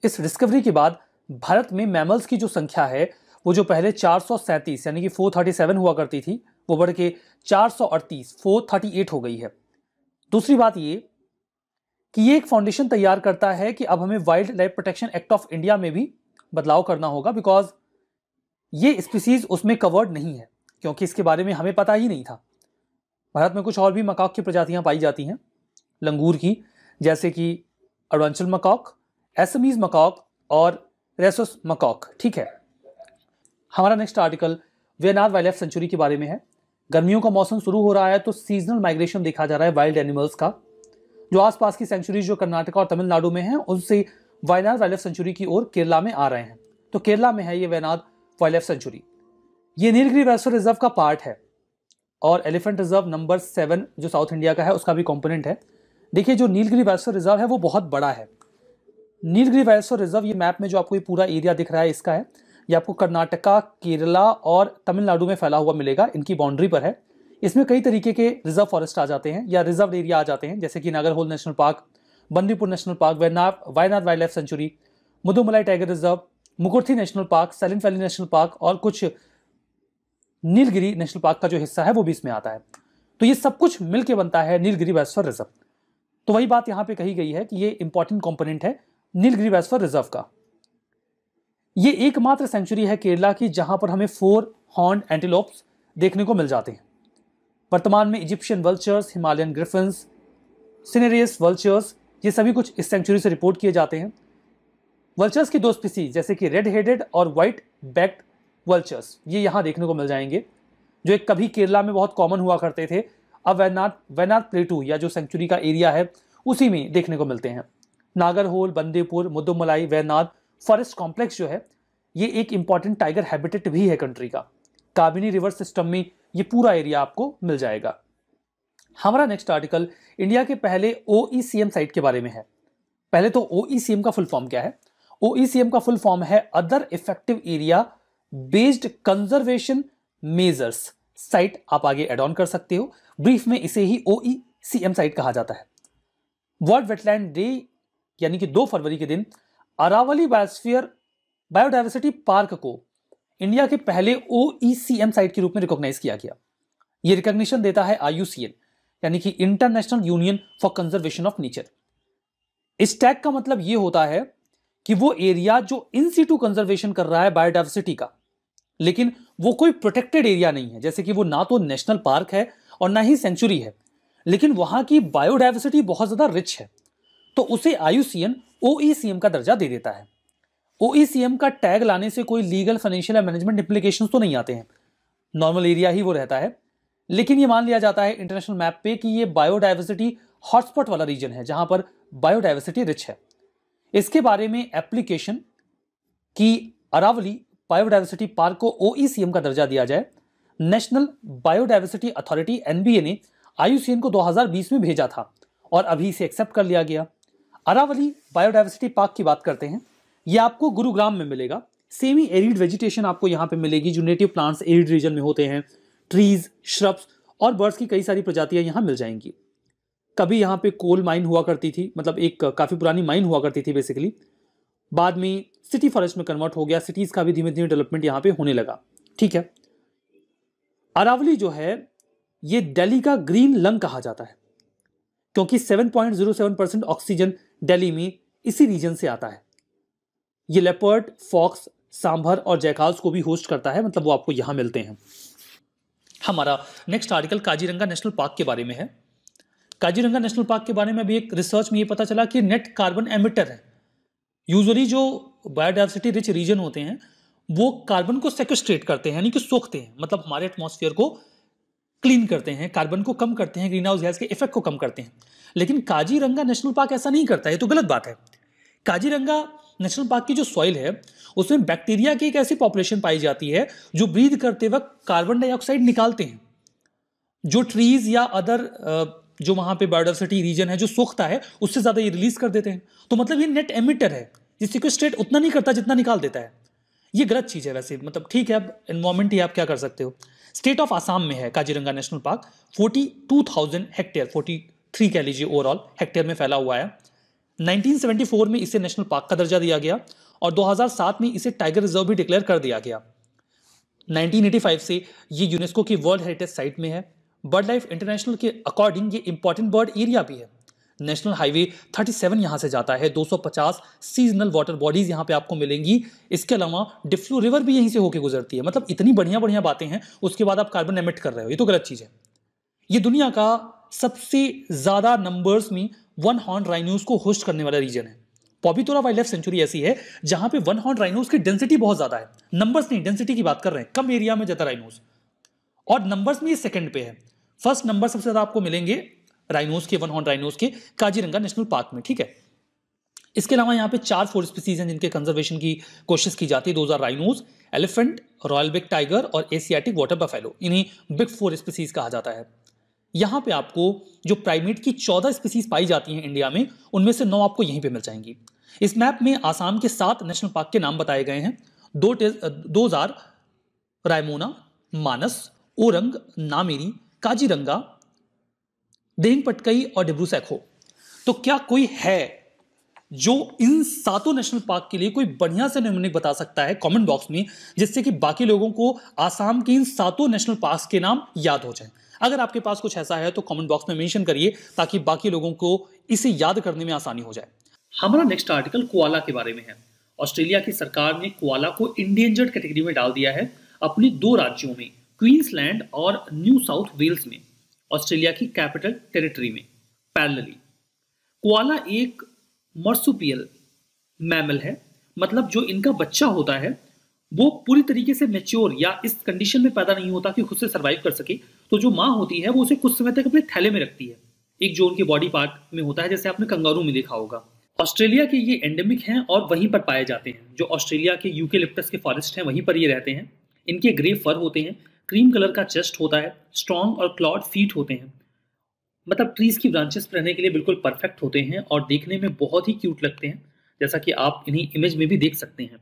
इस डिस्कवरी के बाद भारत में मैमल्स की जो संख्या है वो जो पहले चार यानी कि 437 हुआ करती थी वो बढ़ के चार 438 हो गई है दूसरी बात ये कि ये एक फाउंडेशन तैयार करता है कि अब हमें wildlife protection act of India में भी बदलाव करना होगा बिकॉज ये स्पीसीज उसमें कवर्ड नहीं है क्योंकि इसके बारे में हमें पता ही नहीं था भारत में कुछ और भी मकाक की प्रजातियां पाई जाती हैं लंगूर की जैसे कि अरुणाचल मकाक एसमीज मकाक और रेसोस मकाक ठीक है हमारा next article Wayanad wildlife sanctuary के बारे में है गर्मियों का मौसम शुरू हो रहा है तो सीजनल माइग्रेशन देखा जा रहा है वाइल्ड एनिमल्स का जो आसपास की सेंचुरीज जो कर्नाटका और तमिलनाडु में हैं उनसे वायनाड वाइल्ड लाइफ सेंचुरी की ओर केरला में आ रहे हैं तो केरला में है ये वेनाथ वाइल्ड लाइफ सेंचुरी ये नीलगिरी वैश्वर रिजर्व का पार्ट है और एलिफेंट रिजर्व नंबर सेवन जो साउथ इंडिया का है उसका भी कॉम्पोनेंट है देखिए जो नीलगिरी वैश्वर रिजर्व है वो बहुत बड़ा है नीलगिरी वैश्वर रिजर्व ये मैप में जो आपको ये पूरा एरिया दिख रहा है इसका है ये आपको कर्नाटका केरला और तमिलनाडु में फैला हुआ मिलेगा इनकी बाउंड्री पर है इसमें कई तरीके के रिजर्व फॉरेस्ट आ जाते हैं या रिजर्व एरिया आ जाते हैं जैसे कि Nagarhole national park Bandipur national park Wayanad Wayanad wildlife sanctuary Mudumalai tiger reserve Mukurthi national park Silent Valley national park और कुछ नीलगिरी नेशनल पार्क का जो हिस्सा है वो भी इसमें आता है तो ये सब कुछ मिलकर बनता है नीलगिरी वैश्वर रिजर्व तो वही बात यहाँ पे कही गई है कि ये इंपॉर्टेंट कॉम्पोनेंट है नीलगिरी वैश्वर रिजर्व का ये एकमात्र सेंचुरी है केरला की जहाँ पर हमें फोर हॉर्न एंटीलोप्स देखने को मिल जाते हैं वर्तमान में Egyptian vultures Himalayan griffon cinereous vultures ये सभी कुछ इस सेंचुरी से रिपोर्ट किए जाते हैं वल्चर्स की दो स्पीसी जैसे कि रेड हेडेड और वाइट बैक्ड वल्चर्स ये यहाँ देखने को मिल जाएंगे जो एक कभी केरला में बहुत कॉमन हुआ करते थे अब वैनाथ वैनाथ प्लेटू या जो सेंचुरी का एरिया है उसी में देखने को मिलते हैं नागरहोल बंदेपुर मुद्दुमलाई वैनाथ फॉरेस्ट कॉम्प्लेक्स जो है ये एक इंपॉर्टेंट टाइगर हैबिटेट भी है कंट्री का काबिनी रिवर सिस्टम में ये पूरा एरिया आपको मिल जाएगा हमारा नेक्स्ट आर्टिकल इंडिया के पहले ओ साइट e के बारे में है पहले तो ओ e का फुल फॉर्म क्या है ओईसीएम e का फुल फॉर्म है other effective area based conservation measures site आप आगे एड ऑन कर सकते हो ब्रीफ में इसे ही ओईसीएम साइट e कहा जाता है वर्ल्ड वेटलैंड डे यानी कि 2 फरवरी के दिन अरावली बायोस्फीयर बायोडाइवर्सिटी पार्क को इंडिया के पहले ओ साइट e के रूप में रिकॉग्नाइज किया गया ये रिकॉग्निशन देता है आई यानी कि International Union for Conservation of Nature इस टैग का मतलब ये होता है कि वो एरिया जो इन सीटू कंजर्वेशन कर रहा है बायोडाइवर्सिटी का लेकिन वो कोई प्रोटेक्टेड एरिया नहीं है जैसे कि वो ना तो नेशनल पार्क है और ना ही सेंचुरी है लेकिन वहां की बायोडाइवर्सिटी बहुत ज़्यादा रिच है तो उसे आयुसीएन ओईसीएम e का दर्जा दे देता है ओईसीएम e का टैग लाने से कोई लीगल फाइनेंशियल या मैनेजमेंट इंप्लीकेशन तो नहीं आते हैं नॉर्मल एरिया ही वो रहता है लेकिन ये मान लिया जाता है इंटरनेशनल मैप पे कि ये बायोडाइवर्सिटी हॉटस्पॉट वाला रीजन है जहाँ पर बायोडाइवर्सिटी रिच है इसके बारे में एप्लीकेशन की अरावली बायोडाइवर्सिटी पार्क को ओ e का दर्जा दिया जाए नेशनल बायोडाइवर्सिटी अथॉरिटी एन ने आयु को 2020 में भेजा था और अभी इसे एक्सेप्ट कर लिया गया अरावली बायोडाइवर्सिटी पार्क की बात करते हैं ये आपको गुरुग्राम में मिलेगा सेमी एरिड वेजिटेशन आपको यहाँ पे मिलेगी जो नेटिव प्लांट्स एरिड रीजन में होते हैं ट्रीज श्रब्स और बर्ड्स की कई सारी प्रजातियाँ यहाँ मिल जाएंगी कभी यहाँ पे कोल माइन हुआ करती थी मतलब एक काफ़ी पुरानी माइन हुआ करती थी बेसिकली बाद में सिटी फॉरेस्ट में कन्वर्ट हो गया सिटीज़ का भी धीमे धीमे डेवलपमेंट यहाँ पे होने लगा ठीक है अरावली जो है ये दिल्ली का ग्रीन लंग कहा जाता है क्योंकि 7.07 परसेंट ऑक्सीजन दिल्ली में इसी रीजन से आता है ये लेपर्ड फॉक्स सांभर और जयकाल्स को भी होस्ट करता है मतलब वो आपको यहाँ मिलते हैं हमारा next article Kaziranga national park के बारे में है काजीरंगा नेशनल पार्क के बारे में अभी एक रिसर्च में ये पता चला कि नेट कार्बन एमिटर है यूजुअली जो बायोडाइवर्सिटी रिच रीजन होते हैं वो कार्बन को सेक्स्ट्रेट करते हैं यानी कि सोखते हैं मतलब हमारे एटमोसफियर को क्लीन करते हैं कार्बन को कम करते हैं ग्रीन हाउस गैस के इफेक्ट को कम करते हैं लेकिन काजीरंगा नेशनल पार्क ऐसा नहीं करता ये तो गलत बात है काजीरंगा नेशनल पार्क की जो सॉइल है उसमें बैक्टीरिया की एक ऐसी पॉपुलेशन पाई जाती है जो ब्रीद करते वक्त कार्बन डाइऑक्साइड निकालते हैं जो ट्रीज या अदर जो वहाँ पे सिटी रीजन है जो सोखता है उससे ज़्यादा ये रिलीज कर देते हैं तो मतलब ये नेट एमिटर है जिससे कोई स्टेट उतना नहीं करता जितना निकाल देता है ये गलत चीज़ है वैसे मतलब ठीक है अब इन्वायरमेंट ही आप क्या कर सकते हो स्टेट ऑफ आसाम में है Kaziranga national park forty two thousand hectare forty three कह लीजिए ओवरऑल हेक्टेयर में फैला हुआ है 1974 में इसे नेशनल पार्क का दर्जा दिया गया और 2007 में इसे टाइगर रिजर्व भी डिक्लेयर कर दिया गया 1985 से ये यूनेस्को की वर्ल्ड हेरिटेज साइट में है बर्ड लाइफ इंटरनेशनल के अकॉर्डिंग ये इंपॉर्टेंट बर्ड एरिया भी है नेशनल हाईवे 37 यहाँ से जाता है 250 सीजनल वाटर बॉडीज़ यहाँ पे आपको मिलेंगी इसके अलावा डिफ्लू रिवर भी यहीं से होके गुजरती है मतलब इतनी बढ़िया बढ़िया बातें हैं उसके बाद आप कार्बन एमिट कर रहे हो ये तो गलत चीज़ है ये दुनिया का सबसे ज़्यादा नंबर्स में वन हॉर्न राइन्यूज को होस्ट करने वाला रीजन है पॉबीतोरा वाइल्ड लाइफ सेंचुरी ऐसी है जहाँ पे वन हॉर्न राइनोज की डेंसिटी बहुत ज़्यादा है नंबर्स नहीं डेंसिटी की बात कर रहे हैं कम एरिया में ज़्यादा राइनोज और नंबर्स में ये सेकंड पे है फर्स्ट नंबर सबसे ज्यादा आपको मिलेंगे राइनोस के वन हॉर्न राइनोस के काजीरंगा नेशनल पार्क में ठीक है इसके अलावा यहाँ पे चार फोर स्पीसीज हैं जिनके कंजर्वेशन की कोशिश की जाती है दो हजार rhinos elephant royal big tiger और एशियाटिक वाटर बफेलो इन्हीं बिग फोर स्पीसीज कहा जाता है यहाँ पे आपको जो प्राइमेट की चौदह स्पीसीज पाई जाती हैं इंडिया में उनमें से नौ आपको यहीं पे मिल जाएंगी इस मैप में आसाम के सात नेशनल पार्क के नाम बताए गए हैं दो दो रायमोना मानस ओरंग नामेरी काजीरंगा देहिंग पटकई और डिब्रू सैखो तो क्या कोई है जो इन सातों नेशनल पार्क के लिए कोई बढ़िया से नमूनिक बता सकता है कमेंट बॉक्स में जिससे कि बाकी लोगों को आसाम के इन सातों नेशनल पार्क के नाम याद हो जाए अगर आपके पास कुछ ऐसा है तो कमेंट बॉक्स में मेंशन करिए ताकि बाकी लोगों को इसे याद करने में आसानी हो जाए हमारा नेक्स्ट आर्टिकल कुआला के बारे में है ऑस्ट्रेलिया की सरकार ने कुआला को इंडेंजर्ड कैटेगरी में डाल दिया है अपने दो राज्यों में क्वींसलैंड और न्यू साउथ वेल्स में ऑस्ट्रेलिया की कैपिटल टेरिटरी में पैरेलली कोआला एक मर्सुपियल मैमल है मतलब जो इनका बच्चा होता है वो पूरी तरीके से मेच्योर या इस कंडीशन में पैदा नहीं होता कि खुद से सर्वाइव कर सके तो जो माँ होती है वो उसे कुछ समय तक अपने थैले में रखती है एक जो उनके बॉडी पार्ट में होता है जैसे आपने कंगारू में देखा होगा ऑस्ट्रेलिया के ये एंडेमिक हैं और वहीं पर पाए जाते हैं जो ऑस्ट्रेलिया के यूके लिप्टस के फॉरेस्ट हैं वहीं पर ये रहते हैं इनके ग्रे फर होते हैं क्रीम कलर का चेस्ट होता है स्ट्रॉन्ग और क्लॉड फीट होते हैं मतलब ट्रीज की ब्रांचेस रहने के लिए बिल्कुल परफेक्ट होते हैं और देखने में बहुत ही क्यूट लगते हैं जैसा कि आप इन्हीं इमेज में भी देख सकते हैं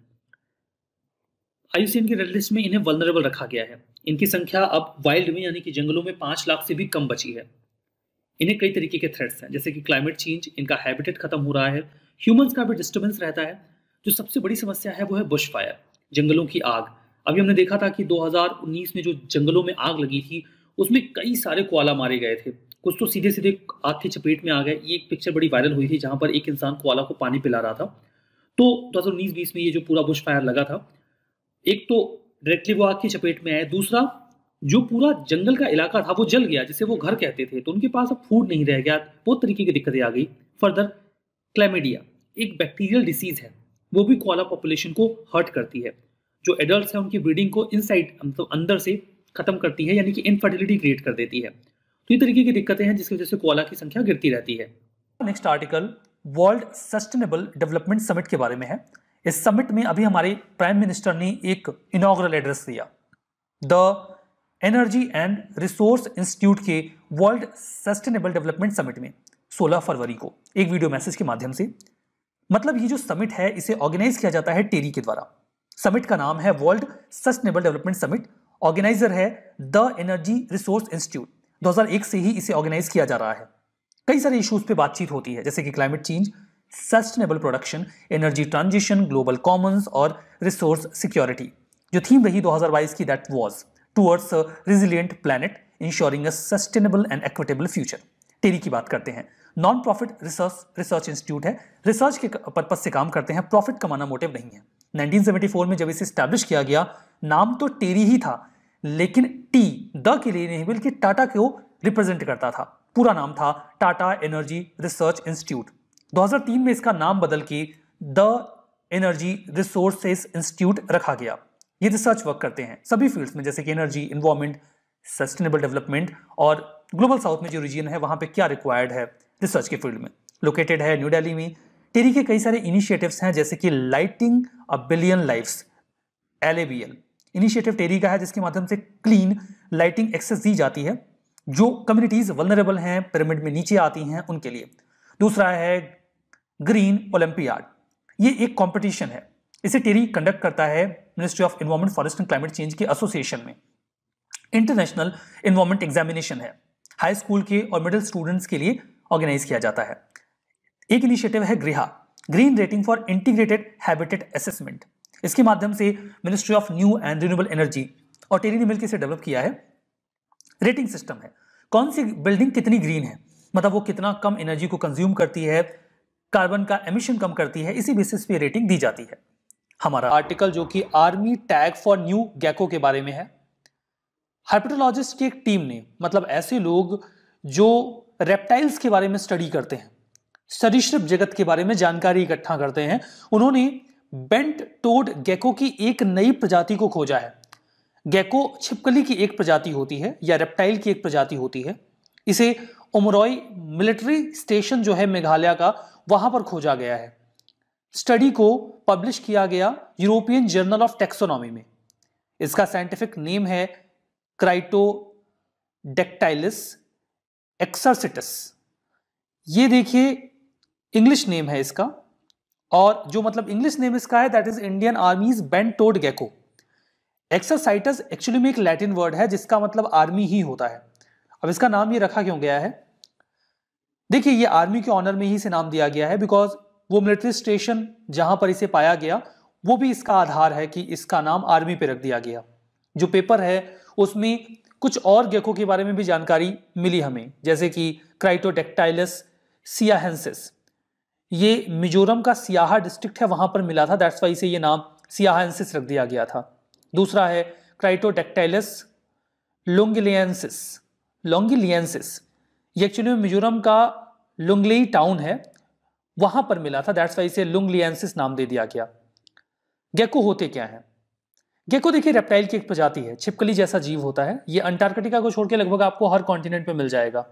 आयुसीएन की रेड लिस्ट में इन्हें वलनरेबल रखा गया है इनकी संख्या अब वाइल्ड में यानी कि जंगलों में पांच लाख से भी कम बची है इन्हें कई तरीके के थ्रेट्स हैं जैसे कि क्लाइमेट चेंज इनका हैबिटेट खत्म हो रहा है ह्यूमंस का भी डिस्टर्बेंस रहता है जो सबसे बड़ी समस्या है वो है बुश फायर जंगलों की आग अभी हमने देखा था कि 2019 में जो जंगलों में आग लगी थी उसमें कई सारे कोआला मारे गए थे कुछ तो सीधे सीधे आग की चपेट में आ गए ये एक पिक्चर बड़ी वायरल हुई थी जहाँ पर एक इंसान कोआला को पानी पिला रहा था तो दो हज़ार उन्नीस बीस में ये जो पूरा बुश फायर लगा था एक तो डायरेक्टली वो आग की चपेट में आए दूसरा जो पूरा जंगल का इलाका था वो जल गया जिसे वो घर कहते थे तो उनके पास अब फूड नहीं रह गया बहुत तरीके की दिक्कतें आ गई फर्दर क्लेमेडिया एक बैक्टीरियल डिसीज है वो भी कोआला पॉपुलेशन को हर्ट करती है जो एडल्ट है उनकी ब्रीडिंग को इनसाइड मतलब अंदर से खत्म करती है यानी कि इनफर्टिलिटी क्रिएट कर देती है तो ये तरीके की दिक्कतें हैं जिसकी वजह से कोला की संख्या गिरती रहती है next article World Sustainable Development Summit के बारे में है इस समिट में अभी हमारे प्राइम मिनिस्टर ने एक इनोग्रल एड्रेस दिया The Energy and Resource Institute के वर्ल्ड सस्टेनेबल डेवलपमेंट समिट में 16 फरवरी को एक वीडियो मैसेज के माध्यम से मतलब ये जो समिट है इसे ऑर्गेनाइज किया जाता है टेरी के द्वारा समिट का नाम है World Sustainable Development Summit organiser है द एनर्जी रिसोर्स इंस्टीट्यूट 2001 से ही इसे ऑर्गेनाइज किया जा रहा है कई सारे इश्यूज पे बातचीत होती है जैसे कि climate change sustainable production energy transition global commons और रिसोर्स सिक्योरिटी जो थीम रही 2022 की that was towards resilient planet ensuring a sustainable and equitable future TERI की बात करते हैं non profit research research institute है रिसर्च के पर्पज से काम करते हैं प्रॉफिट कमाना मोटिव नहीं है 1974 में जब इसे स्टैब्लिश किया गया नाम तो टेरी ही था लेकिन टी द के लिए नहीं बल्कि टाटा को रिप्रेजेंट करता था पूरा नाम था टाटा एनर्जी रिसर्च इंस्टीट्यूट 2003 में इसका नाम बदल के द एनर्जी रिसोर्सेस इंस्टीट्यूट रखा गया ये रिसर्च वर्क करते हैं सभी फील्ड्स में जैसे कि एनर्जी इन्वायरमेंट सस्टेनेबल डेवलपमेंट और ग्लोबल साउथ में जो रीजन है वहां पे क्या रिक्वायर्ड है रिसर्च के फील्ड में लोकेटेड है न्यू दिल्ली में टेरी के कई सारे इनिशिएटिव्स हैं जैसे कि lighting a billion lives L initiative TERI का है जिसके माध्यम से क्लीन लाइटिंग एक्सेस दी जाती है जो कम्युनिटीज वनरेबल हैं पिरामिड में नीचे आती हैं उनके लिए दूसरा है ग्रीन ओलंपियाड ये एक कॉम्पिटिशन है इसे टेरी कंडक्ट करता है ministry of environment forest and climate change के एसोसिएशन में इंटरनेशनल इन्वायरमेंट एग्जामिनेशन है हाई स्कूल के और मिडिल स्टूडेंट्स के लिए ऑर्गेनाइज किया जाता है एक इनिशिएटिव है गृह green rating for integrated habitat assessment इसके माध्यम से ministry of new and renewable energy और टेरी ने मिलकर इसे डेवलप किया है रेटिंग सिस्टम है कौन सी बिल्डिंग कितनी ग्रीन है मतलब वो कितना कम एनर्जी को कंज्यूम करती है कार्बन का एमिशन कम करती है इसी बेसिस पे रेटिंग दी जाती है हमारा आर्टिकल जो कि army tag for new gecko के बारे में है हाइपेटोलॉजिस्ट की एक टीम ने मतलब ऐसे लोग जो रेप्टाइल्स के बारे में स्टडी करते हैं सरिश्रप जगत के बारे में जानकारी इकट्ठा करते हैं उन्होंने बेंट टोड गैको की एक नई प्रजाति को खोजा है गैको छिपकली की एक प्रजाति होती है या रेप्टाइल की एक प्रजाति होती है इसे उमरॉय मिलिट्री स्टेशन जो है मेघालय का वहां पर खोजा गया है स्टडी को पब्लिश किया गया यूरोपियन जर्नल ऑफ टेक्सोनॉमी में इसका साइंटिफिक नेम है क्राइटो डेक्टाइलिस एक्सरसिटस ये देखिए इंग्लिश नेम है इसका और जो मतलब इंग्लिश नेम इसका है that is Indian army's bent toed gecko एक्सरसाइटस एक्चुअली में एक लैटिन वर्ड है जिसका मतलब आर्मी ही होता है अब इसका नाम ये रखा क्यों गया है देखिए ये आर्मी के ऑनर में ही से नाम दिया गया है बिकॉज वो मिलिट्री स्टेशन जहां पर इसे पाया गया वो भी इसका आधार है कि इसका नाम आर्मी पे रख दिया गया जो पेपर है उसमें कुछ और गेको के बारे में भी जानकारी मिली हमें जैसे कि क्राइटोडेक्टाइलस सियाहेंसिस ये मिजोरम का सियाहा डिस्ट्रिक्ट है वहां पर मिला था दैट्स वाई से ये नाम सियाहांसिस रख दिया गया था दूसरा है क्राइटोडेक्टाइलस लोंगिलियंसिस लोंगिलियंसिस ये एक्चुअली मिजोरम का लुंगली टाउन है वहां पर मिला था दैट्स वाई से लुंगलियंसिस नाम दे दिया गया गेको होते क्या है गेको देखिए रेप्टाइल की एक प्रजाति है छिपकली जैसा जीव होता है ये अंटार्कटिका को छोड़कर लगभग आपको हर कॉन्टिनेंट पर मिल जाएगा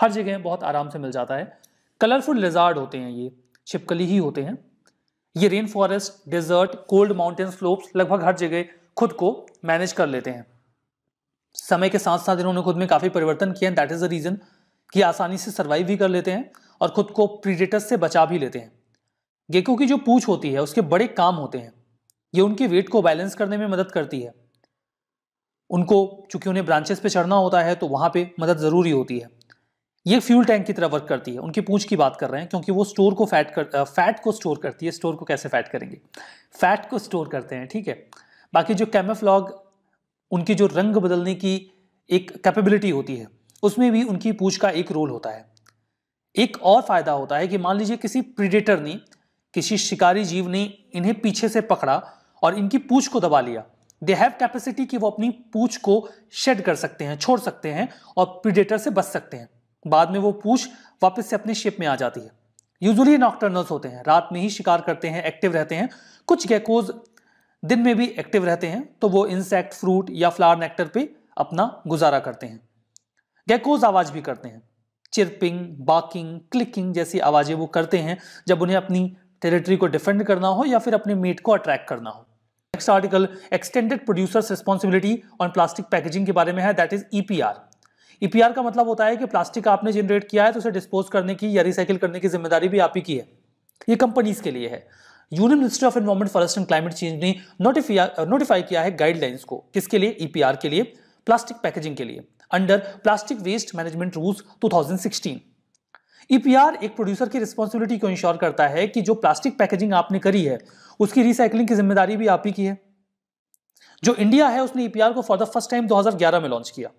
हर जगह बहुत आराम से मिल जाता है कलरफुल लिजार्ड होते हैं ये छिपकली ही होते हैं ये rain forest desert cold mountain slopes लगभग हर जगह खुद को मैनेज कर लेते हैं समय के साथ साथ इन्होंने खुद में काफ़ी परिवर्तन किया दैट इज़ द रीज़न कि आसानी से सर्वाइव भी कर लेते हैं और खुद को प्रीडेटस से बचा भी लेते हैं गेको की जो पूछ होती है उसके बड़े काम होते हैं ये उनके वेट को बैलेंस करने में मदद करती है उनको चूंकि उन्हें ब्रांचेस पे चढ़ना होता है तो वहाँ पे मदद ज़रूरी होती है ये फ्यूल टैंक की तरह वर्क करती है उनकी पूंछ की बात कर रहे हैं क्योंकि वो स्टोर को फैट कर फैट को स्टोर करती है स्टोर को कैसे फैट करेंगे फैट को स्टोर करते हैं ठीक है बाकी जो कैमेफ्लॉग उनकी जो रंग बदलने की एक कैपेबिलिटी होती है उसमें भी उनकी पूछ का एक रोल होता है एक और फायदा होता है कि मान लीजिए किसी प्रिडेटर ने किसी शिकारी जीव ने इन्हें पीछे से पकड़ा और इनकी पूछ को दबा लिया दे हैव कैपेसिटी कि वो अपनी पूछ को शेड कर सकते हैं छोड़ सकते हैं और प्रिडेटर से बच सकते हैं बाद में वो पूछ वापस से अपने शिप में आ जाती है यूजुअली नॉक्टर्नल्स होते हैं रात में ही शिकार करते हैं एक्टिव रहते हैं कुछ गैकोज दिन में भी एक्टिव रहते हैं तो वो इंसेक्ट फ्रूट या फ्लावर नेक्टर पे अपना गुजारा करते हैं गैकोज आवाज़ भी करते हैं चिरपिंग बाकिंग क्लिकिंग जैसी आवाज़ें वो करते हैं जब उन्हें अपनी टेरिटरी को डिफेंड करना हो या फिर अपने मेट को अट्रैक्ट करना हो next article extended producers responsibility on plastic packaging के बारे में है that is E EPR e का मतलब होता है कि प्लास्टिक आपने जनरेट किया है तो उसे डिस्पोज करने की या रिसाइकिल करने की जिम्मेदारी भी आप ही की है ये कंपनीज के लिए है union ministry of environment forest and climate change ने नोटिफाई किया है गाइडलाइंस को किसके लिए ईपीआर e के लिए प्लास्टिक पैकेजिंग के लिए under plastic waste management rules 2016 EPR एक प्रोड्यूसर की रिस्पॉन्सिबिलिटी को इंश्योर करता है कि जो प्लास्टिक पैकेजिंग आपने करी है उसकी रिसाइकिलिंग की जिम्मेदारी भी आप ही की है जो इंडिया है उसने ईपीआर e को फॉर द फर्स्ट टाइम 2011 में लॉन्च किया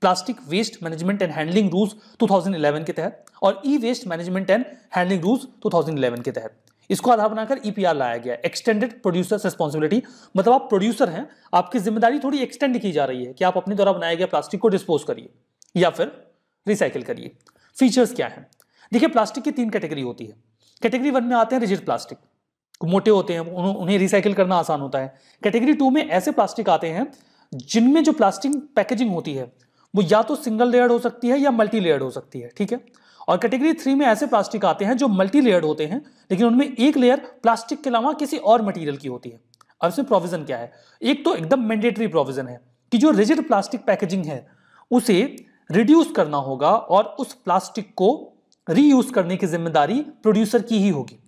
plastic waste management and handling rules 2011 के तहत और E waste management and handling rules 2011 के तहत इसको आधार बनाकर ईपीआर e लाया गया एक्सटेंडेड प्रोड्यूसर रिस्पॉन्सिबिलिटी मतलब आप प्रोड्यूसर हैं आपकी जिम्मेदारी थोड़ी एक्सटेंड की जा रही है कि आप अपने द्वारा बनाया गया प्लास्टिक को डिस्पोज करिए या फिर रिसाइकिल करिए फीचर्स क्या हैं देखिए प्लास्टिक की तीन कैटेगरी होती है कैटेगरी वन में आते हैं रिजिड प्लास्टिक मोटे होते हैं उन्हें रिसाइकिल करना आसान होता है कैटेगरी टू में ऐसे प्लास्टिक आते हैं जिनमें जो प्लास्टिक पैकेजिंग होती है वो या तो सिंगल लेयर्ड हो सकती है या मल्टी लेयर्ड हो सकती है ठीक है और कैटेगरी थ्री में ऐसे प्लास्टिक आते हैं जो मल्टी लेयर्ड होते हैं लेकिन उनमें एक लेयर प्लास्टिक के अलावा किसी और मटेरियल की होती है अब इसमें प्रोविजन क्या है एक तो एकदम मैंडेटरी प्रोविजन है कि जो रिजिड प्लास्टिक पैकेजिंग है उसे रिड्यूस करना होगा और उस प्लास्टिक को रीयूज करने की जिम्मेदारी प्रोड्यूसर की ही होगी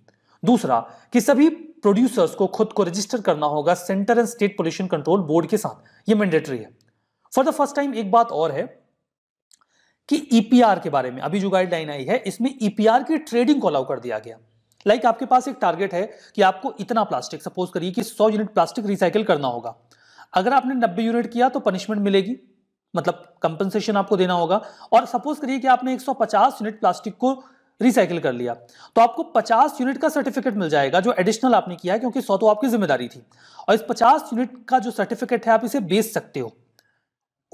दूसरा कि सभी प्रोड्यूसर्स को खुद को रजिस्टर करना होगा centre and state pollution control board के साथ ये मैंडेटरी है फॉर द फर्स्ट टाइम एक बात और है कि ईपीआर e के बारे में अभी जो गाइडलाइन आई है इसमें ईपीआर e की ट्रेडिंग को अलाउ कर दिया गया लाइक like आपके पास एक टारगेट है कि आपको इतना प्लास्टिक सपोज करिए कि 100 यूनिट प्लास्टिक रिसाइकिल करना होगा अगर आपने 90 यूनिट किया तो पनिशमेंट मिलेगी मतलब कंपनसेशन आपको देना होगा और सपोज करिए कि आपने 150 यूनिट प्लास्टिक को रिसाइकिल कर लिया तो आपको 50 यूनिट का सर्टिफिकेट मिल जाएगा जो एडिशनल आपने किया है क्योंकि 100 तो आपकी जिम्मेदारी थी और इस 50 यूनिट का जो सर्टिफिकेट है आप इसे बेच सकते हो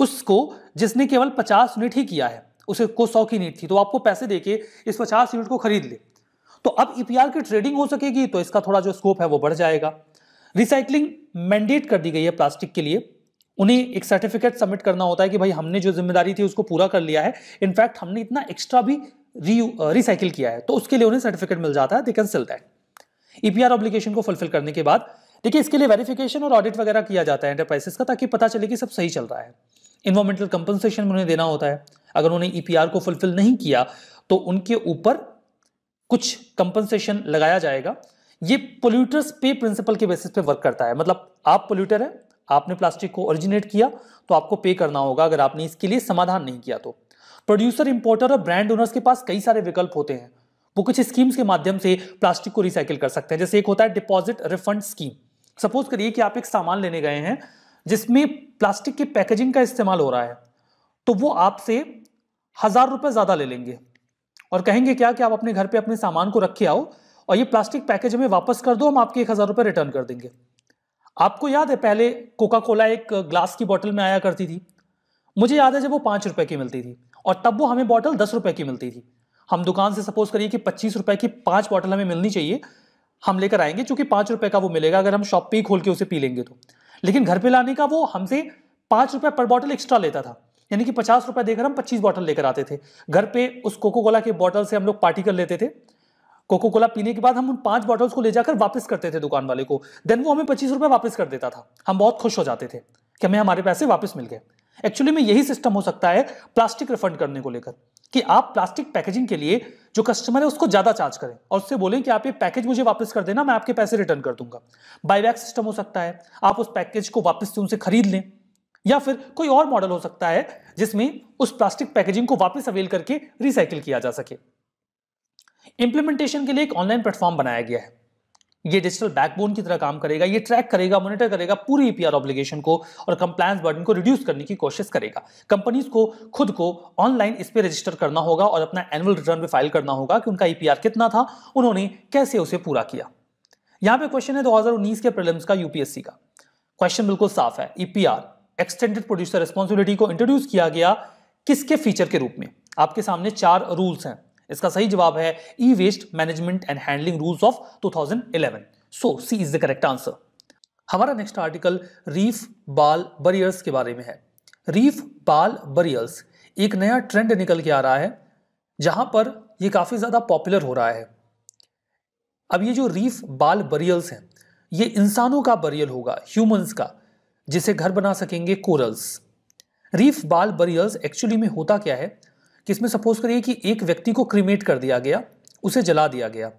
उसको जिसने केवल पचास यूनिट ही किया है उसे को सौ की नीट थी तो आपको पैसे देके इस पचास यूनिट को खरीद ले तो अब ईपीआर e की ट्रेडिंग हो सकेगी तो इसका थोड़ा जो स्कोप है वो बढ़ जाएगा रिसाइकलिंग मैंडेट कर दी गई है प्लास्टिक के लिए उन्हें एक सर्टिफिकेट सबमिट करना होता है कि भाई हमने जो जिम्मेदारी थी उसको पूरा कर लिया है इनफैक्ट हमने इतना एक्स्ट्रा भी रिसाइकिल किया है तो उसके लिए उन्हें सर्टिफिकेट मिल जाता है they can sell that EPR obligation को फुलफिल करने के बाद देखिए इसके लिए वेरिफिकेशन और ऑडिट वगैरह किया जाता है एंटरप्राइसेस का ताकि पता चले कि सब सही चल रहा है इन्वायरमेंटल कंपनसेशन उन्हें देना होता है अगर उन्होंने ई e को फुलफिल नहीं किया तो उनके ऊपर कुछ कंपनसेशन लगाया जाएगा ये पोल्यूटर्स पे प्रिंसिपल के बेसिस पे वर्क करता है मतलब आप पोल्यूटर हैं आपने प्लास्टिक को ओरिजिनेट किया तो आपको पे करना होगा अगर आपने इसके लिए समाधान नहीं किया तो प्रोड्यूसर इंपोर्टर और ब्रांड ओनर्स के पास कई सारे विकल्प होते हैं वो कुछ स्कीम्स के माध्यम से प्लास्टिक को रिसाइकिल कर सकते हैं जैसे एक होता है डिपॉजिट रिफंड स्कीम सपोज करिए कि आप एक सामान लेने गए हैं जिसमें प्लास्टिक की पैकेजिंग का इस्तेमाल हो रहा है तो वो आपसे हज़ार रुपये ज़्यादा ले लेंगे और कहेंगे क्या कि आप अपने घर पे अपने सामान को रखे आओ और ये प्लास्टिक पैकेज हमें वापस कर दो हम आपके एक हज़ार रुपये रिटर्न कर देंगे आपको याद है पहले कोका कोला एक ग्लास की बॉटल में आया करती थी मुझे याद है जब वो पाँच रुपये की मिलती थी और तब वो हमें बॉटल दस रुपये की मिलती थी हम दुकान से सपोज करिए कि पच्चीस रुपये की पाँच बॉटल हमें मिलनी चाहिए हम लेकर आएंगे चूंकि पाँच रुपये का वो मिलेगा अगर हम शॉप पे ही खोल के उसे पी लेंगे तो लेकिन घर पे लाने का वो हमसे पांच रुपए पर बॉटल एक्स्ट्रा लेता था यानी कि पचास रुपए देकर हम पच्चीस बॉटल लेकर आते थे घर पे उस कोको कोला के बॉटल से हम लोग पार्टी कर लेते थे कोको कोला पीने के बाद हम उन पांच बॉटल्स को ले जाकर वापस करते थे दुकान वाले को देन वो हमें पच्चीस रुपए वापस कर देता था हम बहुत खुश हो जाते थे कि हमें हमारे पैसे वापस मिल गए एक्चुअली में यही सिस्टम हो सकता है प्लास्टिक रिफंड करने को लेकर कि आप प्लास्टिक पैकेजिंग के लिए जो कस्टमर है उसको ज्यादा चार्ज करें और उससे बोलें कि आप ये पैकेज मुझे वापस कर देना मैं आपके पैसे रिटर्न कर दूंगा बायबैक सिस्टम हो सकता है आप उस पैकेज को वापस से उनसे खरीद लें या फिर कोई और मॉडल हो सकता है जिसमें उस प्लास्टिक पैकेजिंग को वापस अवेल करके रिसाइकिल किया जा सके इंप्लीमेंटेशन के लिए एक ऑनलाइन प्लेटफॉर्म बनाया गया है ये डिजिटल बैकबोन की तरह काम करेगा ये ट्रैक करेगा मॉनिटर करेगा पूरी ईपीआर e ऑब्लिगेशन को और कंप्लायंस बर्डन को रिड्यूस करने की कोशिश करेगा कंपनीज को खुद को ऑनलाइन इस पर रजिस्टर करना होगा और अपना एनुअल रिटर्न भी फाइल करना होगा कि उनका ईपीआर e कितना था उन्होंने कैसे उसे पूरा किया यहां पे क्वेश्चन है 2019 के प्रीलिम्स का यूपीएससी का क्वेश्चन बिल्कुल साफ है ईपीआर एक्सटेंडेड प्रोड्यूसर रिस्पॉन्सिबिलिटी को इंट्रोड्यूस किया गया किसके फीचर के रूप में आपके सामने चार रूल्स हैं इसका सही जवाब है E waste management and handling rules of 2011 so C is the correct answer हमारा next article reef ball barriers के बारे में है रीफ बाल बरियर्स एक नया ट्रेंड निकल के आ रहा है जहां पर यह काफ़ी ज़्यादा पॉपुलर हो रहा है अब ये जो रीफ बाल बरियल्स हैं ये इंसानों का बरियल होगा ह्यूमंस का जिसे घर बना सकेंगे corals reef ball barriers actually में होता क्या है जिसमें सपोज करिए कि एक व्यक्ति को क्रिमेट कर दिया गया उसे जला दिया गया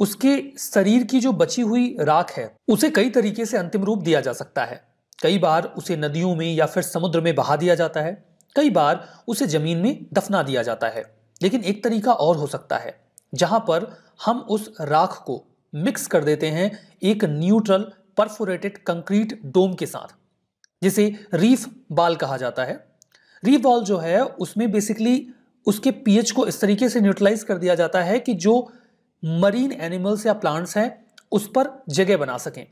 उसके शरीर की जो बची हुई राख है उसे कई तरीके से अंतिम रूप दिया जा सकता है कई बार उसे नदियों में या फिर समुद्र में बहा दिया जाता है कई बार उसे जमीन में दफना दिया जाता है लेकिन एक तरीका और हो सकता है जहां पर हम उस राख को मिक्स कर देते हैं एक न्यूट्रल परफोरेटेड कंक्रीट डोम के साथ जिसे रीफ बाल कहा जाता है रिवॉल्व जो है उसमें बेसिकली उसके पीएच को इस तरीके से न्यूट्रलाइज कर दिया जाता है कि जो मरीन एनिमल्स या प्लांट्स हैं उस पर जगह बना सकें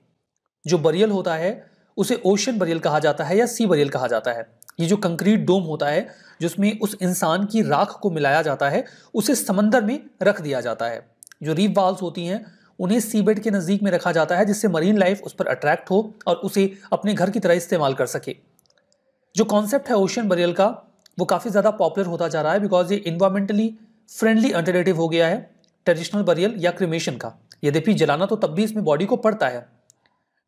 जो बरियल होता है उसे ओशन बरियल कहा जाता है या सी बरियल कहा जाता है ये जो कंक्रीट डोम होता है जिसमें उस इंसान की राख को मिलाया जाता है उसे समंदर में रख दिया जाता है जो रीफ वॉल्स होती हैं उन्हें सी बेड के नज़दीक में रखा जाता है जिससे मरीन लाइफ उस पर अट्रैक्ट हो और उसे अपने घर की तरह इस्तेमाल कर सके जो कॉन्सेप्ट है ओशन बरियल का वो काफ़ी ज़्यादा पॉपुलर होता जा रहा है बिकॉज ये इन्वायरमेंटली फ्रेंडली अल्टरनेटिव हो गया है ट्रेडिशनल बरियल या क्रिमेशन का यद्यपि जलाना तो तब भी इसमें बॉडी को पड़ता है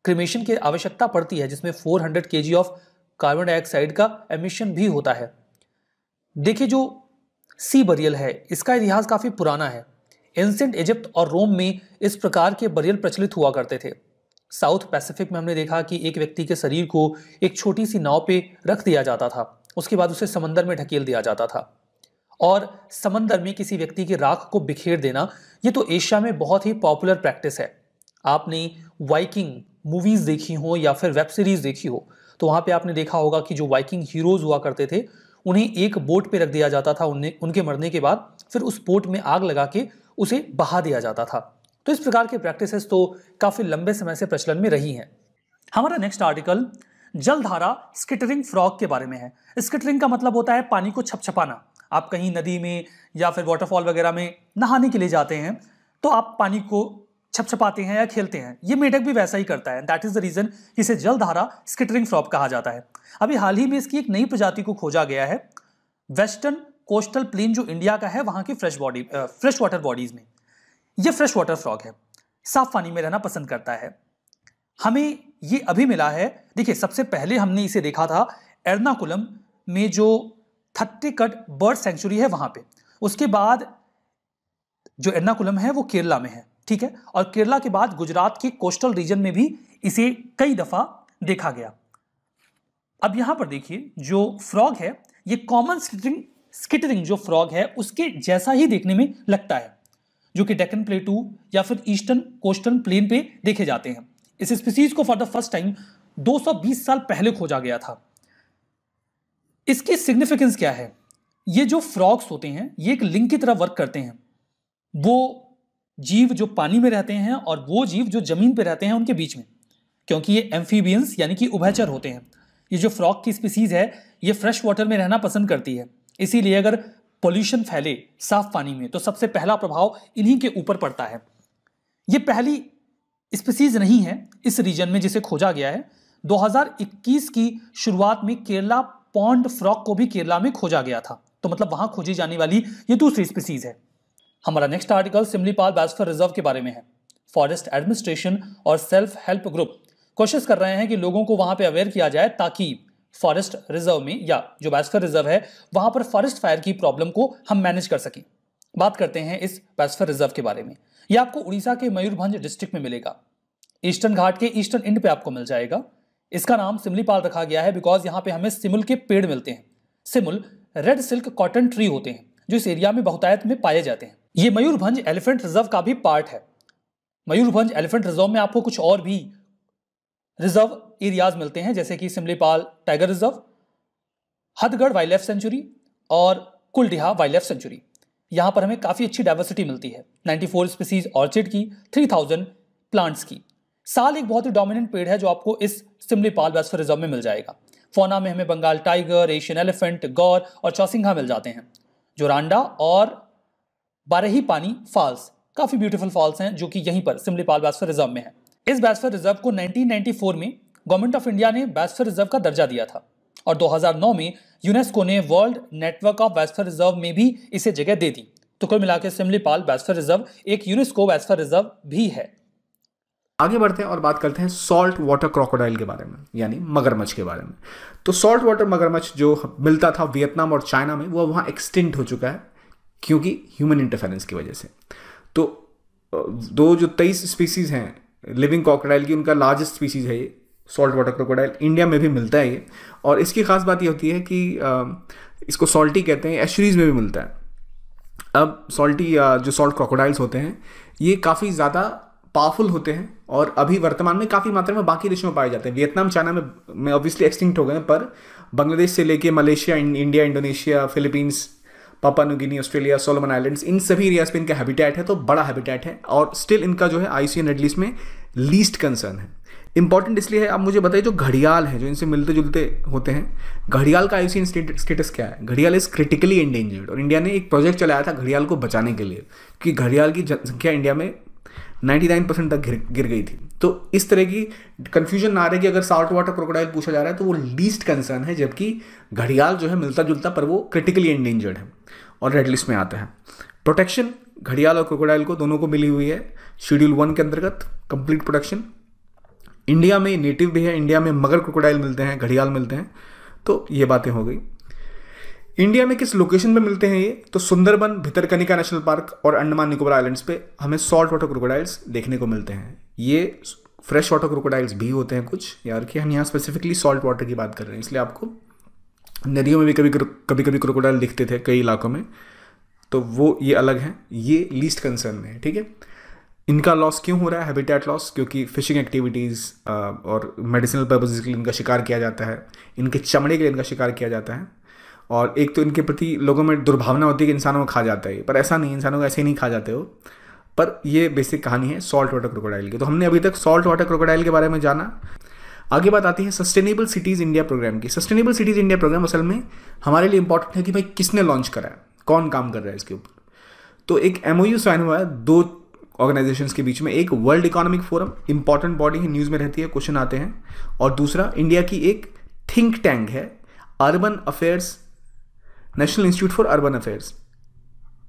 क्रिमेशन की आवश्यकता पड़ती है जिसमें 400 हंड्रेड ऑफ कार्बन डाइऑक्साइड का एमिशन भी होता है देखिए जो सी बरियल है इसका इतिहास काफ़ी पुराना है एंसेंट इजिप्ट और रोम में इस प्रकार के बरियल प्रचलित हुआ करते थे साउथ पैसिफिक में हमने देखा कि एक व्यक्ति के शरीर को एक छोटी सी नाव पे रख दिया जाता था उसके बाद उसे समंदर में ढकेल दिया जाता था और समंदर में किसी व्यक्ति की राख को बिखेर देना ये तो एशिया में बहुत ही पॉपुलर प्रैक्टिस है आपने वाइकिंग मूवीज़ देखी हो या फिर वेब सीरीज़ देखी हो तो वहाँ पे आपने देखा होगा कि जो वाइकिंग हीरोज़ हुआ करते थे उन्हें एक बोट पे रख दिया जाता था उन्हें उनके मरने के बाद फिर उस बोट में आग लगा के उसे बहा दिया जाता था तो इस प्रकार की प्रैक्टिसेस तो काफ़ी लंबे समय से प्रचलन में रही हैं हमारा नेक्स्ट आर्टिकल जलधारा स्किटरिंग फ्रॉग के बारे में है स्किटरिंग का मतलब होता है पानी को छपछपाना आप कहीं नदी में या फिर वाटरफॉल वगैरह में नहाने के लिए जाते हैं तो आप पानी को छपछपाते हैं या खेलते हैं ये मेढक भी वैसा ही करता है दैट इज द रीजन इसे जलधारा स्किटरिंग फ्रॉग कहा जाता है अभी हाल ही में इसकी एक नई प्रजाति को खोजा गया है वेस्टर्न कोस्टल प्लेन जो इंडिया का है वहां की fresh body fresh water bodies में ये फ्रेश वाटर फ्रॉग है साफ पानी में रहना पसंद करता है हमें ये अभी मिला है देखिए सबसे पहले हमने इसे देखा था एर्नाकुलम में जो थट्टी कट बर्ड सेंचुरी है वहाँ पे उसके बाद जो एर्नाकुलम है वो केरला में है ठीक है और केरला के बाद गुजरात के कोस्टल रीजन में भी इसे कई दफ़ा देखा गया अब यहाँ पर देखिए जो फ्रॉग है ये कॉमन स्किटरिंग स्किटरिंग जो फ्रॉग है उसके जैसा ही देखने में लगता है जो कि डेकन प्लेटू या फिर ईस्टर्न कोस्टर्न प्लेन पे देखे जाते हैं इस स्पीसीज को फॉर द फर्स्ट टाइम 220 साल पहले खोजा गया था इसकी सिग्निफिकेंस क्या है ये जो फ्रॉक्स होते हैं ये एक लिंक की तरह वर्क करते हैं वो जीव जो पानी में रहते हैं और वो जीव जो जमीन पर रहते हैं उनके बीच में क्योंकि ये एम्फीबियंस यानी कि उभयचर होते हैं ये जो फ्रॉक की स्पीसीज़ है ये फ्रेश वाटर में रहना पसंद करती है इसीलिए अगर पॉल्यूशन फैले साफ पानी में तो सबसे पहला प्रभाव इन्हीं के ऊपर पड़ता है ये पहली स्पीसीज नहीं है इस रीजन में जिसे खोजा गया है 2021 की शुरुआत में केरला पॉन्ड फ्रॉक को भी केरला में खोजा गया था तो मतलब वहां खोजी जाने वाली ये दूसरी स्पीसीज है हमारा next article Similipal biosphere reserve के बारे में है फॉरेस्ट एडमिनिस्ट्रेशन और सेल्फ हेल्प ग्रुप कोशिश कर रहे हैं कि लोगों को वहां पे अवेयर किया जाए ताकि फॉरेस्ट रिजर्व में या जो बैस्फर रिजर्व है वहां पर फॉरेस्ट फायर की प्रॉब्लम को हम मैनेज कर सकें बात करते हैं इस बैस्फर रिजर्व के बारे में यह आपको उड़ीसा के मयूरभंज डिस्ट्रिक्ट में मिलेगा ईस्टर्न घाट के ईस्टर्न इंड पे आपको मिल जाएगा इसका नाम सिमलीपाल रखा गया है बिकॉज यहाँ पे हमें सिमुल के पेड़ मिलते हैं सिमुल रेड सिल्क कॉटन ट्री होते हैं जो इस एरिया में बहुतायत में पाए जाते हैं ये मयूरभंज एलिफेंट रिजर्व का भी पार्ट है मयूरभंज एलिफेंट रिजर्व में आपको कुछ और भी रिजर्व एरियाज मिलते हैं जैसे कि Similipal tiger reserve Hadgarh wildlife sanctuary और कुलडिहा वाइल्ड लाइफ सेंचुरी यहाँ पर हमें काफ़ी अच्छी डाइवर्सिटी मिलती है 94 स्पीसीज ऑर्चिड की 3000 प्लांट्स की साल एक बहुत ही डोमिनेंट पेड़ है जो आपको इस सिमलीपाल वेस्ट रिजर्व में मिल जाएगा फोना में हमें Bengal tiger Asian elephant gaur और चौसिंघा मिल जाते हैं जोरांडा और बारही पानी फॉल्स काफ़ी ब्यूटीफुल फॉल्स हैं जो कि यहीं पर सिमलीपाल बैसफर रिजर्व में है इस बैसफर रिजर्व को 1994 में गवर्नमेंट ऑफ इंडिया ने बैस्फर रिजर्व का दर्जा दिया था और 2009 में यूनेस्को ने world network of biosphere reserve में भी इसे जगह दे दी तो कुल मिला के सिमलीपाल बैस्फर रिजर्व एक यूनेस्को बैस्फर रिजर्व भी है आगे बढ़ते हैं और बात करते हैं सॉल्ट वाटर क्रोकोडाइल के बारे में यानी मगरमच्छ के बारे में तो सॉल्ट वाटर मगरमच्छ जो मिलता था वियतनाम और चाइना में वह वहाँ एक्सटेंट हो चुका है क्योंकि ह्यूमन इंटरफेरेंस की वजह से तो दो जो तेईस स्पीसीज़ हैं लिविंग क्रोकोडाइल की उनका लार्जेस्ट स्पीसीज़ है ये सॉल्ट वाटर क्रोकोडाइल इंडिया में भी मिलता है ये और इसकी ख़ास बात ये होती है कि इसको सॉल्टी कहते हैं एशरीज में भी मिलता है अब सॉल्टी जो सॉल्ट क्रोकोडाइल्स होते हैं ये काफ़ी ज़्यादा पावरफुल होते हैं और अभी वर्तमान में काफ़ी मात्रा में बाकी देशों में पाए जाते हैं वियतनाम चाइना में में ऑब्वियसली एक्सटिंक्ट हो गए हैं पर बांग्लादेश से लेके Malaysia India Indonesia Philippines Papua New Guinea Australia Solomon Islands इन सभी एरियाज पे इनका हैबिटेट है तो बड़ा हैबिटेट है और स्टिल इनका जो है आई सी में लीस्ट कंसर्न है इंपॉर्टेंट इसलिए है आप मुझे बताइए जो घड़ियाल है जो इनसे मिलते जुलते होते हैं घड़ियाल का आयुषीन स्टेटस क्या है घड़ियाल इज़ क्रिटिकली इंडेंजर्ड और इंडिया ने एक प्रोजेक्ट चलाया था घड़ियाल को बचाने के लिए कि घड़ियाल की जनसंख्या इंडिया में 99 परसेंट तक गिर गिर गई थी तो इस तरह की कन्फ्यूजन ना रहे कि अगर साल्ट वाटर क्रोकोडाइल पूछा जा रहा है तो वो लीस्ट कंसर्न है जबकि घड़ियाल जो है मिलता जुलता पर वो क्रिटिकली इंडेंजर्ड है और रेड लिस्ट में आता है प्रोटेक्शन घड़ियाल और क्रोकोडाइल को दोनों को मिली हुई है शेड्यूल वन के अंतर्गत कंप्लीट प्रोटेक्शन इंडिया में नेटिव भी है इंडिया में मगर क्रोकोडाइल मिलते हैं घड़ियाल मिलते हैं तो ये बातें हो गई इंडिया में किस लोकेशन पे मिलते हैं ये तो सुंदरबन भितरकनिका नेशनल पार्क और अंडमान निकोबार आइलैंड्स पे हमें सॉल्ट वाटर क्रोकोडाइल्स देखने को मिलते हैं ये फ्रेश वाटर क्रोकोडाइल्स भी होते हैं कुछ यार कि हम यहाँ स्पेसिफिकली सॉल्ट वाटर की बात कर रहे हैं इसलिए आपको नदियों में भी कभी कभी कभी क्रोकोडाइल दिखते थे कई इलाकों में तो वो ये अलग हैं ये लीस्ट कंसर्न में है ठीक है इनका लॉस क्यों हो रहा है हैबिटेट लॉस क्योंकि फिशिंग एक्टिविटीज़ uh, और मेडिसिनल पर्पजेज़ के लिए इनका शिकार किया जाता है इनके चमड़े के लिए इनका शिकार किया जाता है और एक तो इनके प्रति लोगों में दुर्भावना होती है कि इंसानों को खा जाता है पर ऐसा नहीं इंसानों को ऐसे ही नहीं खा जाते हो पर ये बेसिक कहानी है सॉल्ट वाटर क्रोकोडाइल की तो हमने अभी तक सॉल्ट वाटर क्रोकोडाइल के बारे में जाना आगे बात आती है सस्टेनेबल सिटीज़ इंडिया प्रोग्राम की सस्टेनेबल सिटीज़ इंडिया प्रोग्राम असल में हमारे लिए इंपॉर्टेंट है कि भाई किसने लॉन्च करा है कौन काम कर रहा है इसके ऊपर तो एक एम साइन हुआ है दो ऑर्गेनाइजेशंस के बीच में एक World Economic Forum important body है न्यूज़ में रहती है क्वेश्चन आते हैं और दूसरा इंडिया की एक थिंक टैंक है urban affairs National Institute for Urban Affairs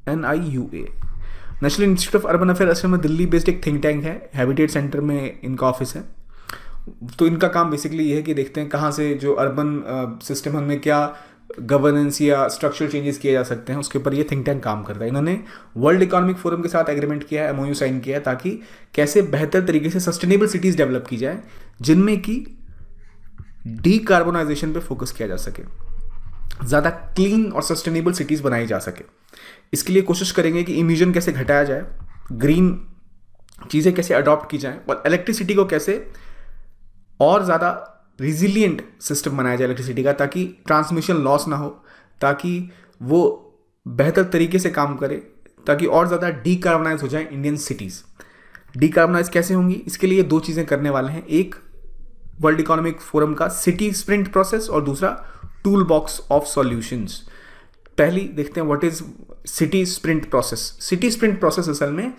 N I U A National Institute of Urban Affair असल में दिल्ली बेस्ड एक थिंक टैंक है हैबिटेट सेंटर में इनका ऑफिस है तो इनका काम बेसिकली ये है कि देखते हैं कहाँ से जो अर्बन सिस्टम हमें क्या गवर्नेंस या स्ट्रक्चरल चेंजेस किए जा सकते हैं उसके ऊपर ये थिंक टैंक काम करता है इन्होंने वर्ल्ड इकोनॉमिक फोरम के साथ एग्रीमेंट किया है एमओयू साइन किया है ताकि कैसे बेहतर तरीके से सस्टेनेबल सिटीज़ डेवलप की जाए जिनमें कि डीकार्बोनाइजेशन पे फोकस किया जा सके ज़्यादा क्लीन और सस्टेनेबल सिटीज़ बनाई जा सके इसके लिए कोशिश करेंगे कि इमिजन कैसे घटाया जाए ग्रीन चीज़ें कैसे अडॉप्ट की जाए और इलेक्ट्रिसिटी को कैसे और ज़्यादा रिजिलियंट सिस्टम बनाया जाए इलेक्ट्रिसिटी का ताकि ट्रांसमिशन लॉस ना हो ताकि वो बेहतर तरीके से काम करे ताकि और ज़्यादा डीकार्बनाइज हो जाए इंडियन सिटीज़ डीकार्बनाइज कैसे होंगी इसके लिए दो चीज़ें करने वाले हैं एक वर्ल्ड इकोनॉमिक फोरम का सिटी स्प्रिंट प्रोसेस और दूसरा टूल बॉक्स ऑफ सॉल्यूशंस पहली देखते हैं what is city sprint process city sprint process असल में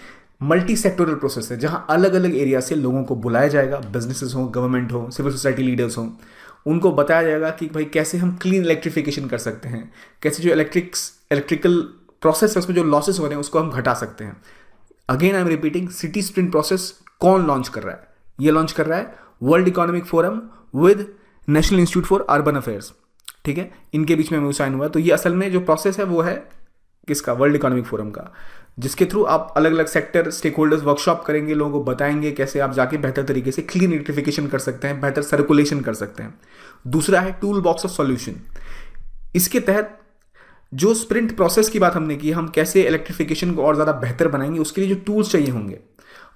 मल्टी सेक्टोरल प्रोसेस है जहाँ अलग अलग एरिया से लोगों को बुलाया जाएगा बिजनेसेस हों गवर्नमेंट हों सिविल सोसाइटी लीडर्स हों उनको बताया जाएगा कि भाई कैसे हम क्लीन इलेक्ट्रिफिकेशन कर सकते हैं कैसे जो इलेक्ट्रिक्स इलेक्ट्रिकल प्रोसेस है उसमें जो लॉसेस हो रहे हैं उसको हम घटा सकते हैं again I am repeating city sprint process कौन लॉन्च कर रहा है ये लॉन्च कर रहा है World Economic Forum with National Institute for Urban Affairs ठीक है इनके बीच में साइन हुआ तो ये असल में जो प्रोसेस है वो है किसका वर्ल्ड इकोनॉमिक फोरम का जिसके थ्रू आप अलग अलग सेक्टर स्टेक होल्डर्स वर्कशॉप करेंगे लोगों को बताएंगे कैसे आप जाके बेहतर तरीके से क्लीन इलेक्ट्रिफिकेशन कर सकते हैं बेहतर सर्कुलेशन कर सकते हैं दूसरा है टूल बॉक्स ऑफ सॉल्यूशन इसके तहत जो स्प्रिंट प्रोसेस की बात हमने की हम कैसे इलेक्ट्रिफिकेशन को और ज़्यादा बेहतर बनाएंगे उसके लिए जो टूल्स चाहिए होंगे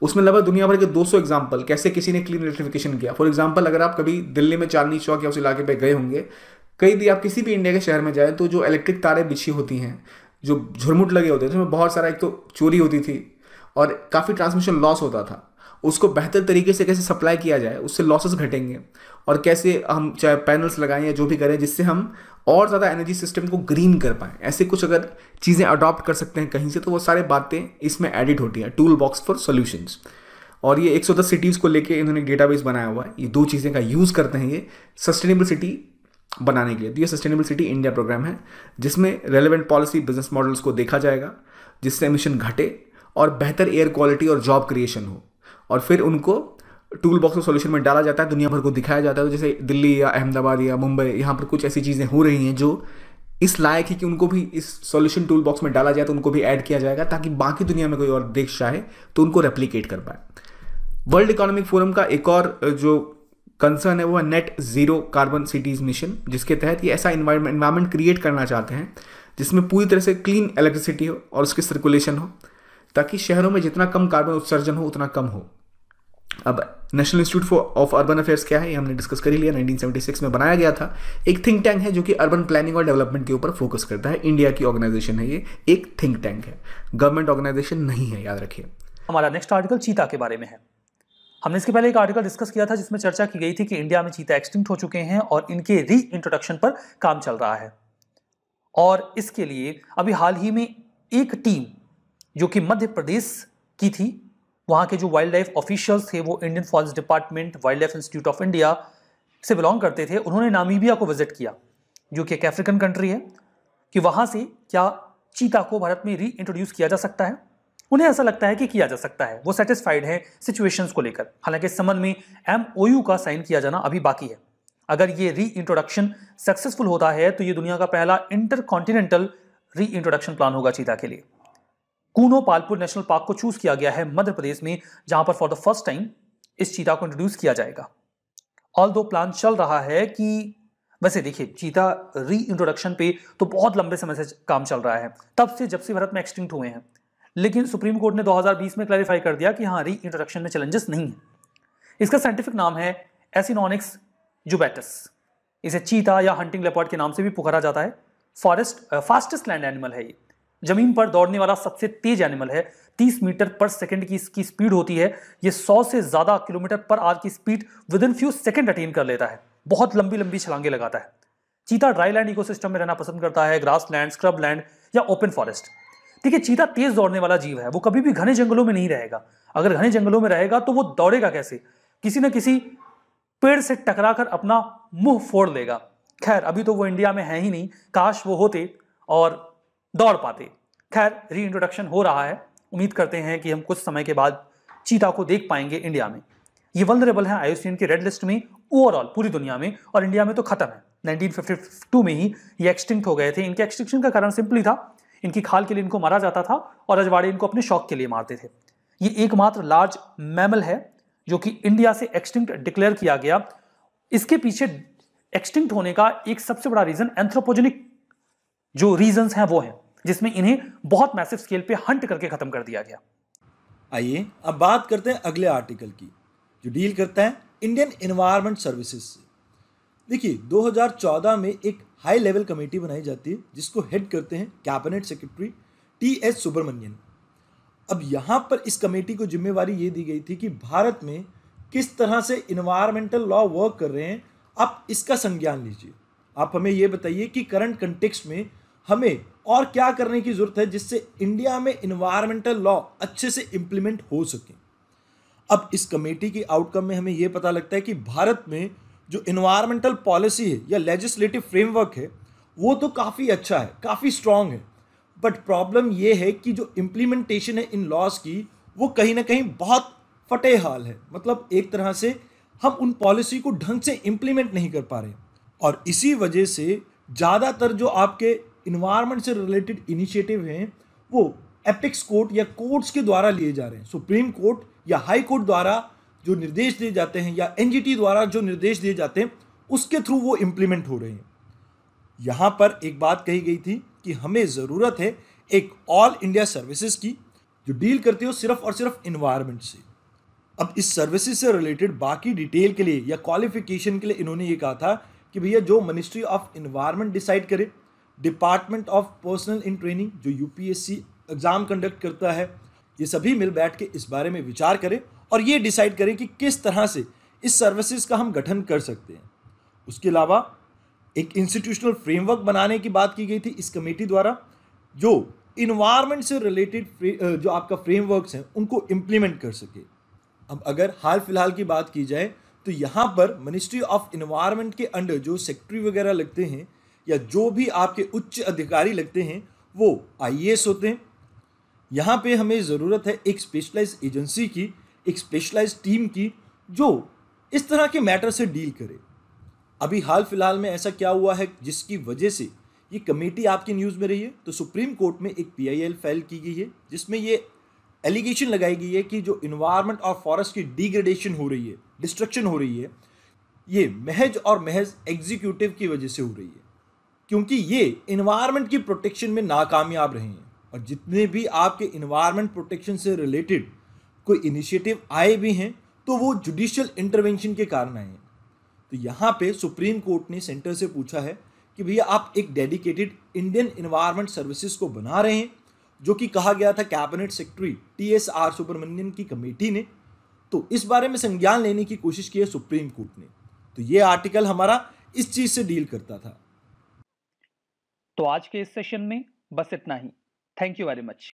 उसमें लगभग दुनिया भर के 200 एग्जाम्पल कैसे किसी ने क्लीन इलेक्ट्रिफिकेशन किया फॉर एग्जाम्पल अगर आप कभी दिल्ली में चांदनी चौक या उस इलाके पर गए होंगे कहीं भी आप किसी भी इंडिया के शहर में जाएं तो जो इलेक्ट्रिक तारें बिछी होती हैं जो झुरमुट लगे होते थे उसमें बहुत सारा एक तो चोरी होती थी और काफ़ी ट्रांसमिशन लॉस होता था उसको बेहतर तरीके से कैसे सप्लाई किया जाए उससे लॉसेस घटेंगे और कैसे हम चाहे पैनल्स लगाएं या जो भी करें जिससे हम और ज़्यादा एनर्जी सिस्टम को ग्रीन कर पाएँ ऐसे कुछ अगर चीज़ें अडॉप्ट कर सकते हैं कहीं से तो वो सारे बातें इसमें एडिट होती हैं टूल बॉक्स फॉर सोल्यूशंस और ये 110 सिटीज़ को लेके इन्होंने डेटाबेस बनाया हुआ है ये दो चीज़ें का यूज़ करते हैं ये सस्टेनेबल सिटी बनाने के लिए तो ये सस्टेनेबल सिटी इंडिया प्रोग्राम है जिसमें रेलिवेंट पॉलिसी बिजनेस मॉडल्स को देखा जाएगा जिससे एमिशन घटे और बेहतर एयर क्वालिटी और जॉब क्रिएशन हो और फिर उनको टूल बॉक्स और सोल्यूशन में डाला जाता है दुनिया भर को दिखाया जाता है तो जैसे दिल्ली या अहमदाबाद या मुंबई यहाँ पर कुछ ऐसी चीज़ें हो रही हैं जो इस लायक है कि उनको भी इस सॉल्यूशन टूल बॉक्स में डाला जाए तो उनको भी ऐड किया जाएगा ताकि बाकी दुनिया में कोई और देश चाहे तो उनको रेप्लीकेट कर पाए वर्ल्ड इकोनॉमिक फोरम का एक और जो कंसर्न है वो है net zero carbon cities mission जिसके तहत ये ऐसा इन्वायरमेंट क्रिएट करना चाहते हैं जिसमें पूरी तरह से क्लीन इलेक्ट्रिसिटी हो और उसकी सर्कुलेशन हो ताकि शहरों में जितना कम कार्बन उत्सर्जन हो उतना कम हो अब National Institute for of Urban Affairs क्या है ये हमने डिस्कस कर ही लिया 1976 में बनाया गया था एक थिंक टैंक है जो कि अर्बन प्लानिंग और डेवलपमेंट के ऊपर फोकस करता है इंडिया की ऑर्गेनाइजेशन है ये एक थिंक टैंक है गवर्नमेंट ऑर्गेनाइजेशन नहीं है याद रखिए हमारा नेक्स्ट आर्टिकल चीता के बारे में है हमने इसके पहले एक आर्टिकल डिस्कस किया था जिसमें चर्चा की गई थी कि इंडिया में चीता एक्सटिंक्ट हो चुके हैं और इनके री इंट्रोडक्शन पर काम चल रहा है और इसके लिए अभी हाल ही में एक टीम जो कि मध्य प्रदेश की थी वहाँ के जो वाइल्ड लाइफ ऑफिशियल्स थे वो Indian Forest Department Wildlife Institute of India से बिलोंग करते थे उन्होंने नामीबिया को विजिट किया जो कि एक अफ्रीकन कंट्री है कि वहाँ से क्या चीता को भारत में री इंट्रोड्यूस किया जा सकता है उन्हें ऐसा लगता है कि किया जा सकता है वो सेटिस्फाइड है सिचुएशंस को लेकर हालांकि इस संबंध में एम का साइन किया जाना अभी बाकी है अगर ये री इंट्रोडक्शन सक्सेसफुल होता है तो ये दुनिया का पहला intercontinental reintroduction plan होगा चीता के लिए कूनो पालपुर नेशनल पार्क को चूज किया गया है मध्य प्रदेश में जहां पर फॉर द फर्स्ट टाइम इस चीता को इंट्रोड्यूस किया जाएगा ऑल दो प्लान चल रहा है कि वैसे देखिए चीता री इंट्रोडक्शन पे तो बहुत लंबे समय से काम चल रहा है तब से जब से भारत में एक्सटिंक्ट हुए हैं लेकिन सुप्रीम कोर्ट ने 2020 में क्लैरिफाई कर दिया कि हाँ री इंट्रोडक्शन में चैलेंजेस नहीं है इसका साइंटिफिक नाम है एसिनोनिक्स जुबैटस इसे चीता या हंटिंग लेपॉर्ड के नाम से भी पुकारा जाता है फॉरेस्ट फास्टेस्ट लैंड एनिमल है ये जमीन पर दौड़ने वाला सबसे तेज एनिमल है 30 मीटर पर सेकंड की इसकी स्पीड होती है ये 100 से ज़्यादा किलोमीटर पर आर की speed within few second attain कर लेता है बहुत लंबी लंबी छलांगे लगाता है चीता ड्राई लैंड इकोसिस्टम में रहना पसंद करता है ग्रास लैंड स्क्रब लैंड या ओपन फॉरेस्ट देखिए चीता तेज दौड़ने वाला जीव है वो कभी भी घने जंगलों में नहीं रहेगा अगर घने जंगलों में रहेगा तो वो दौड़ेगा कैसे किसी न किसी पेड़ से टकरा कर अपना मुंह फोड़ लेगा खैर अभी तो वो इंडिया में है ही नहीं काश वो होते और दौड़ पाते खैर री इंट्रोडक्शन हो रहा है उम्मीद करते हैं कि हम कुछ समय के बाद चीता को देख पाएंगे इंडिया में ये वनरेबल है आयुषीन के रेड लिस्ट में ओवरऑल पूरी दुनिया में और इंडिया में तो खत्म है 1952 में ही ये एक्सटिंक्ट हो गए थे इनके एक्सटिंक्शन का कारण सिंपली था इनकी खाल के लिए इनको मारा जाता था और रजवाड़े इनको अपने शौक के लिए मारते थे ये एकमात्र लार्ज मैमल है जो कि इंडिया से एक्सटिंक्ट डिक्लेयर किया गया इसके पीछे एक्सटिंक्ट होने का एक सबसे बड़ा रीजन एंथ्रोपोजेनिक जो रीजंस हैं वो हैं जिसमें इन्हें बहुत मैसिव स्केल पे हंट करके खत्म कर दिया गया आइए अब बात करते हैं अगले आर्टिकल की जो डील करता है इंडियन इन्वायरमेंट सर्विसेज से देखिए 2014 में एक हाई लेवल कमेटी बनाई जाती है जिसको हेड करते हैं cabinet secretary T S Subramanian अब यहाँ पर इस कमेटी को जिम्मेवारी ये दी गई थी कि भारत में किस तरह से इन्वायरमेंटल लॉ वर्क कर रहे हैं आप इसका संज्ञान लीजिए आप हमें ये बताइए कि करंट कंटेक्स में हमें और क्या करने की ज़रूरत है जिससे इंडिया में इन्वायरमेंटल लॉ अच्छे से इम्प्लीमेंट हो सके अब इस कमेटी की आउटकम में हमें यह पता लगता है कि भारत में जो इन्वायरमेंटल पॉलिसी है या लेजिस्लेटिव फ्रेमवर्क है वो तो काफ़ी अच्छा है काफ़ी स्ट्रांग है बट प्रॉब्लम ये है कि जो इम्प्लीमेंटेशन है इन लॉज की वो कहीं ना कहीं बहुत फटे हाल है मतलब एक तरह से हम उन पॉलिसी को ढंग से इम्प्लीमेंट नहीं कर पा रहे और इसी वजह से ज़्यादातर जो आपके इन्वायरमेंट से रिलेटेड इनिशिएटिव हैं वो एपिक्स कोर्ट या कोर्ट्स के द्वारा लिए जा रहे हैं सुप्रीम कोर्ट या हाई कोर्ट द्वारा जो निर्देश दिए जाते हैं या एन द्वारा जो निर्देश दिए जाते हैं उसके थ्रू वो इम्प्लीमेंट हो रहे हैं यहाँ पर एक बात कही गई थी कि हमें ज़रूरत है एक ऑल इंडिया सर्विसेज की जो डील करती हो सिर्फ और सिर्फ इन्वायरमेंट से अब इस सर्विसेज से रिलेटेड बाकी डिटेल के लिए या क्वालिफिकेशन के लिए इन्होंने ये कहा था कि भैया जो मिनिस्ट्री ऑफ इन्वायरमेंट डिसाइड करे department of personnel and training जो यूपीएससी एग्ज़ाम कंडक्ट करता है ये सभी मिल बैठ के इस बारे में विचार करें और ये डिसाइड करें कि किस तरह से इस सर्विसेज का हम गठन कर सकते हैं उसके अलावा एक इंस्टीट्यूशनल फ्रेमवर्क बनाने की बात की गई थी इस कमेटी द्वारा जो इन्वायरमेंट से रिलेटेड जो आपका फ्रेमवर्क्स हैं उनको इम्प्लीमेंट कर सके अब अगर हाल फिलहाल की बात की जाए तो यहाँ पर मिनिस्ट्री ऑफ इन्वायरमेंट के अंडर जो सेक्रेटरी वगैरह लगते हैं या जो भी आपके उच्च अधिकारी लगते हैं वो आई होते हैं यहाँ पे हमें ज़रूरत है एक स्पेशलाइज एजेंसी की एक स्पेशलाइज टीम की जो इस तरह के मैटर से डील करे अभी हाल फिलहाल में ऐसा क्या हुआ है जिसकी वजह से ये कमेटी आपकी न्यूज़ में रही है तो सुप्रीम कोर्ट में एक पी फाइल की गई है जिसमें ये एलिगेशन लगाई गई है कि जो इन्वायरमेंट और फॉरेस्ट की डिग्रेडेशन हो रही है डिस्ट्रक्शन हो रही है ये महज और महज एग्जीक्यूटिव की वजह से हो रही है क्योंकि ये इन्वायरमेंट की प्रोटेक्शन में नाकामयाब रहे हैं और जितने भी आपके इन्वायरमेंट प्रोटेक्शन से रिलेटेड कोई इनिशिएटिव आए भी हैं तो वो जुडिशियल इंटरवेंशन के कारण आए हैं तो यहाँ पे सुप्रीम कोर्ट ने सेंटर से पूछा है कि भैया आप एक डेडिकेटेड इंडियन इन्वायरमेंट सर्विसेज को बना रहे हैं जो कि कहा गया था cabinet secretary T S R Subramanian की कमेटी ने तो इस बारे में संज्ञान लेने की कोशिश की है सुप्रीम कोर्ट ने तो ये आर्टिकल हमारा इस चीज से डील करता था तो आज के इस सेशन में बस इतना ही थैंक यू वेरी मच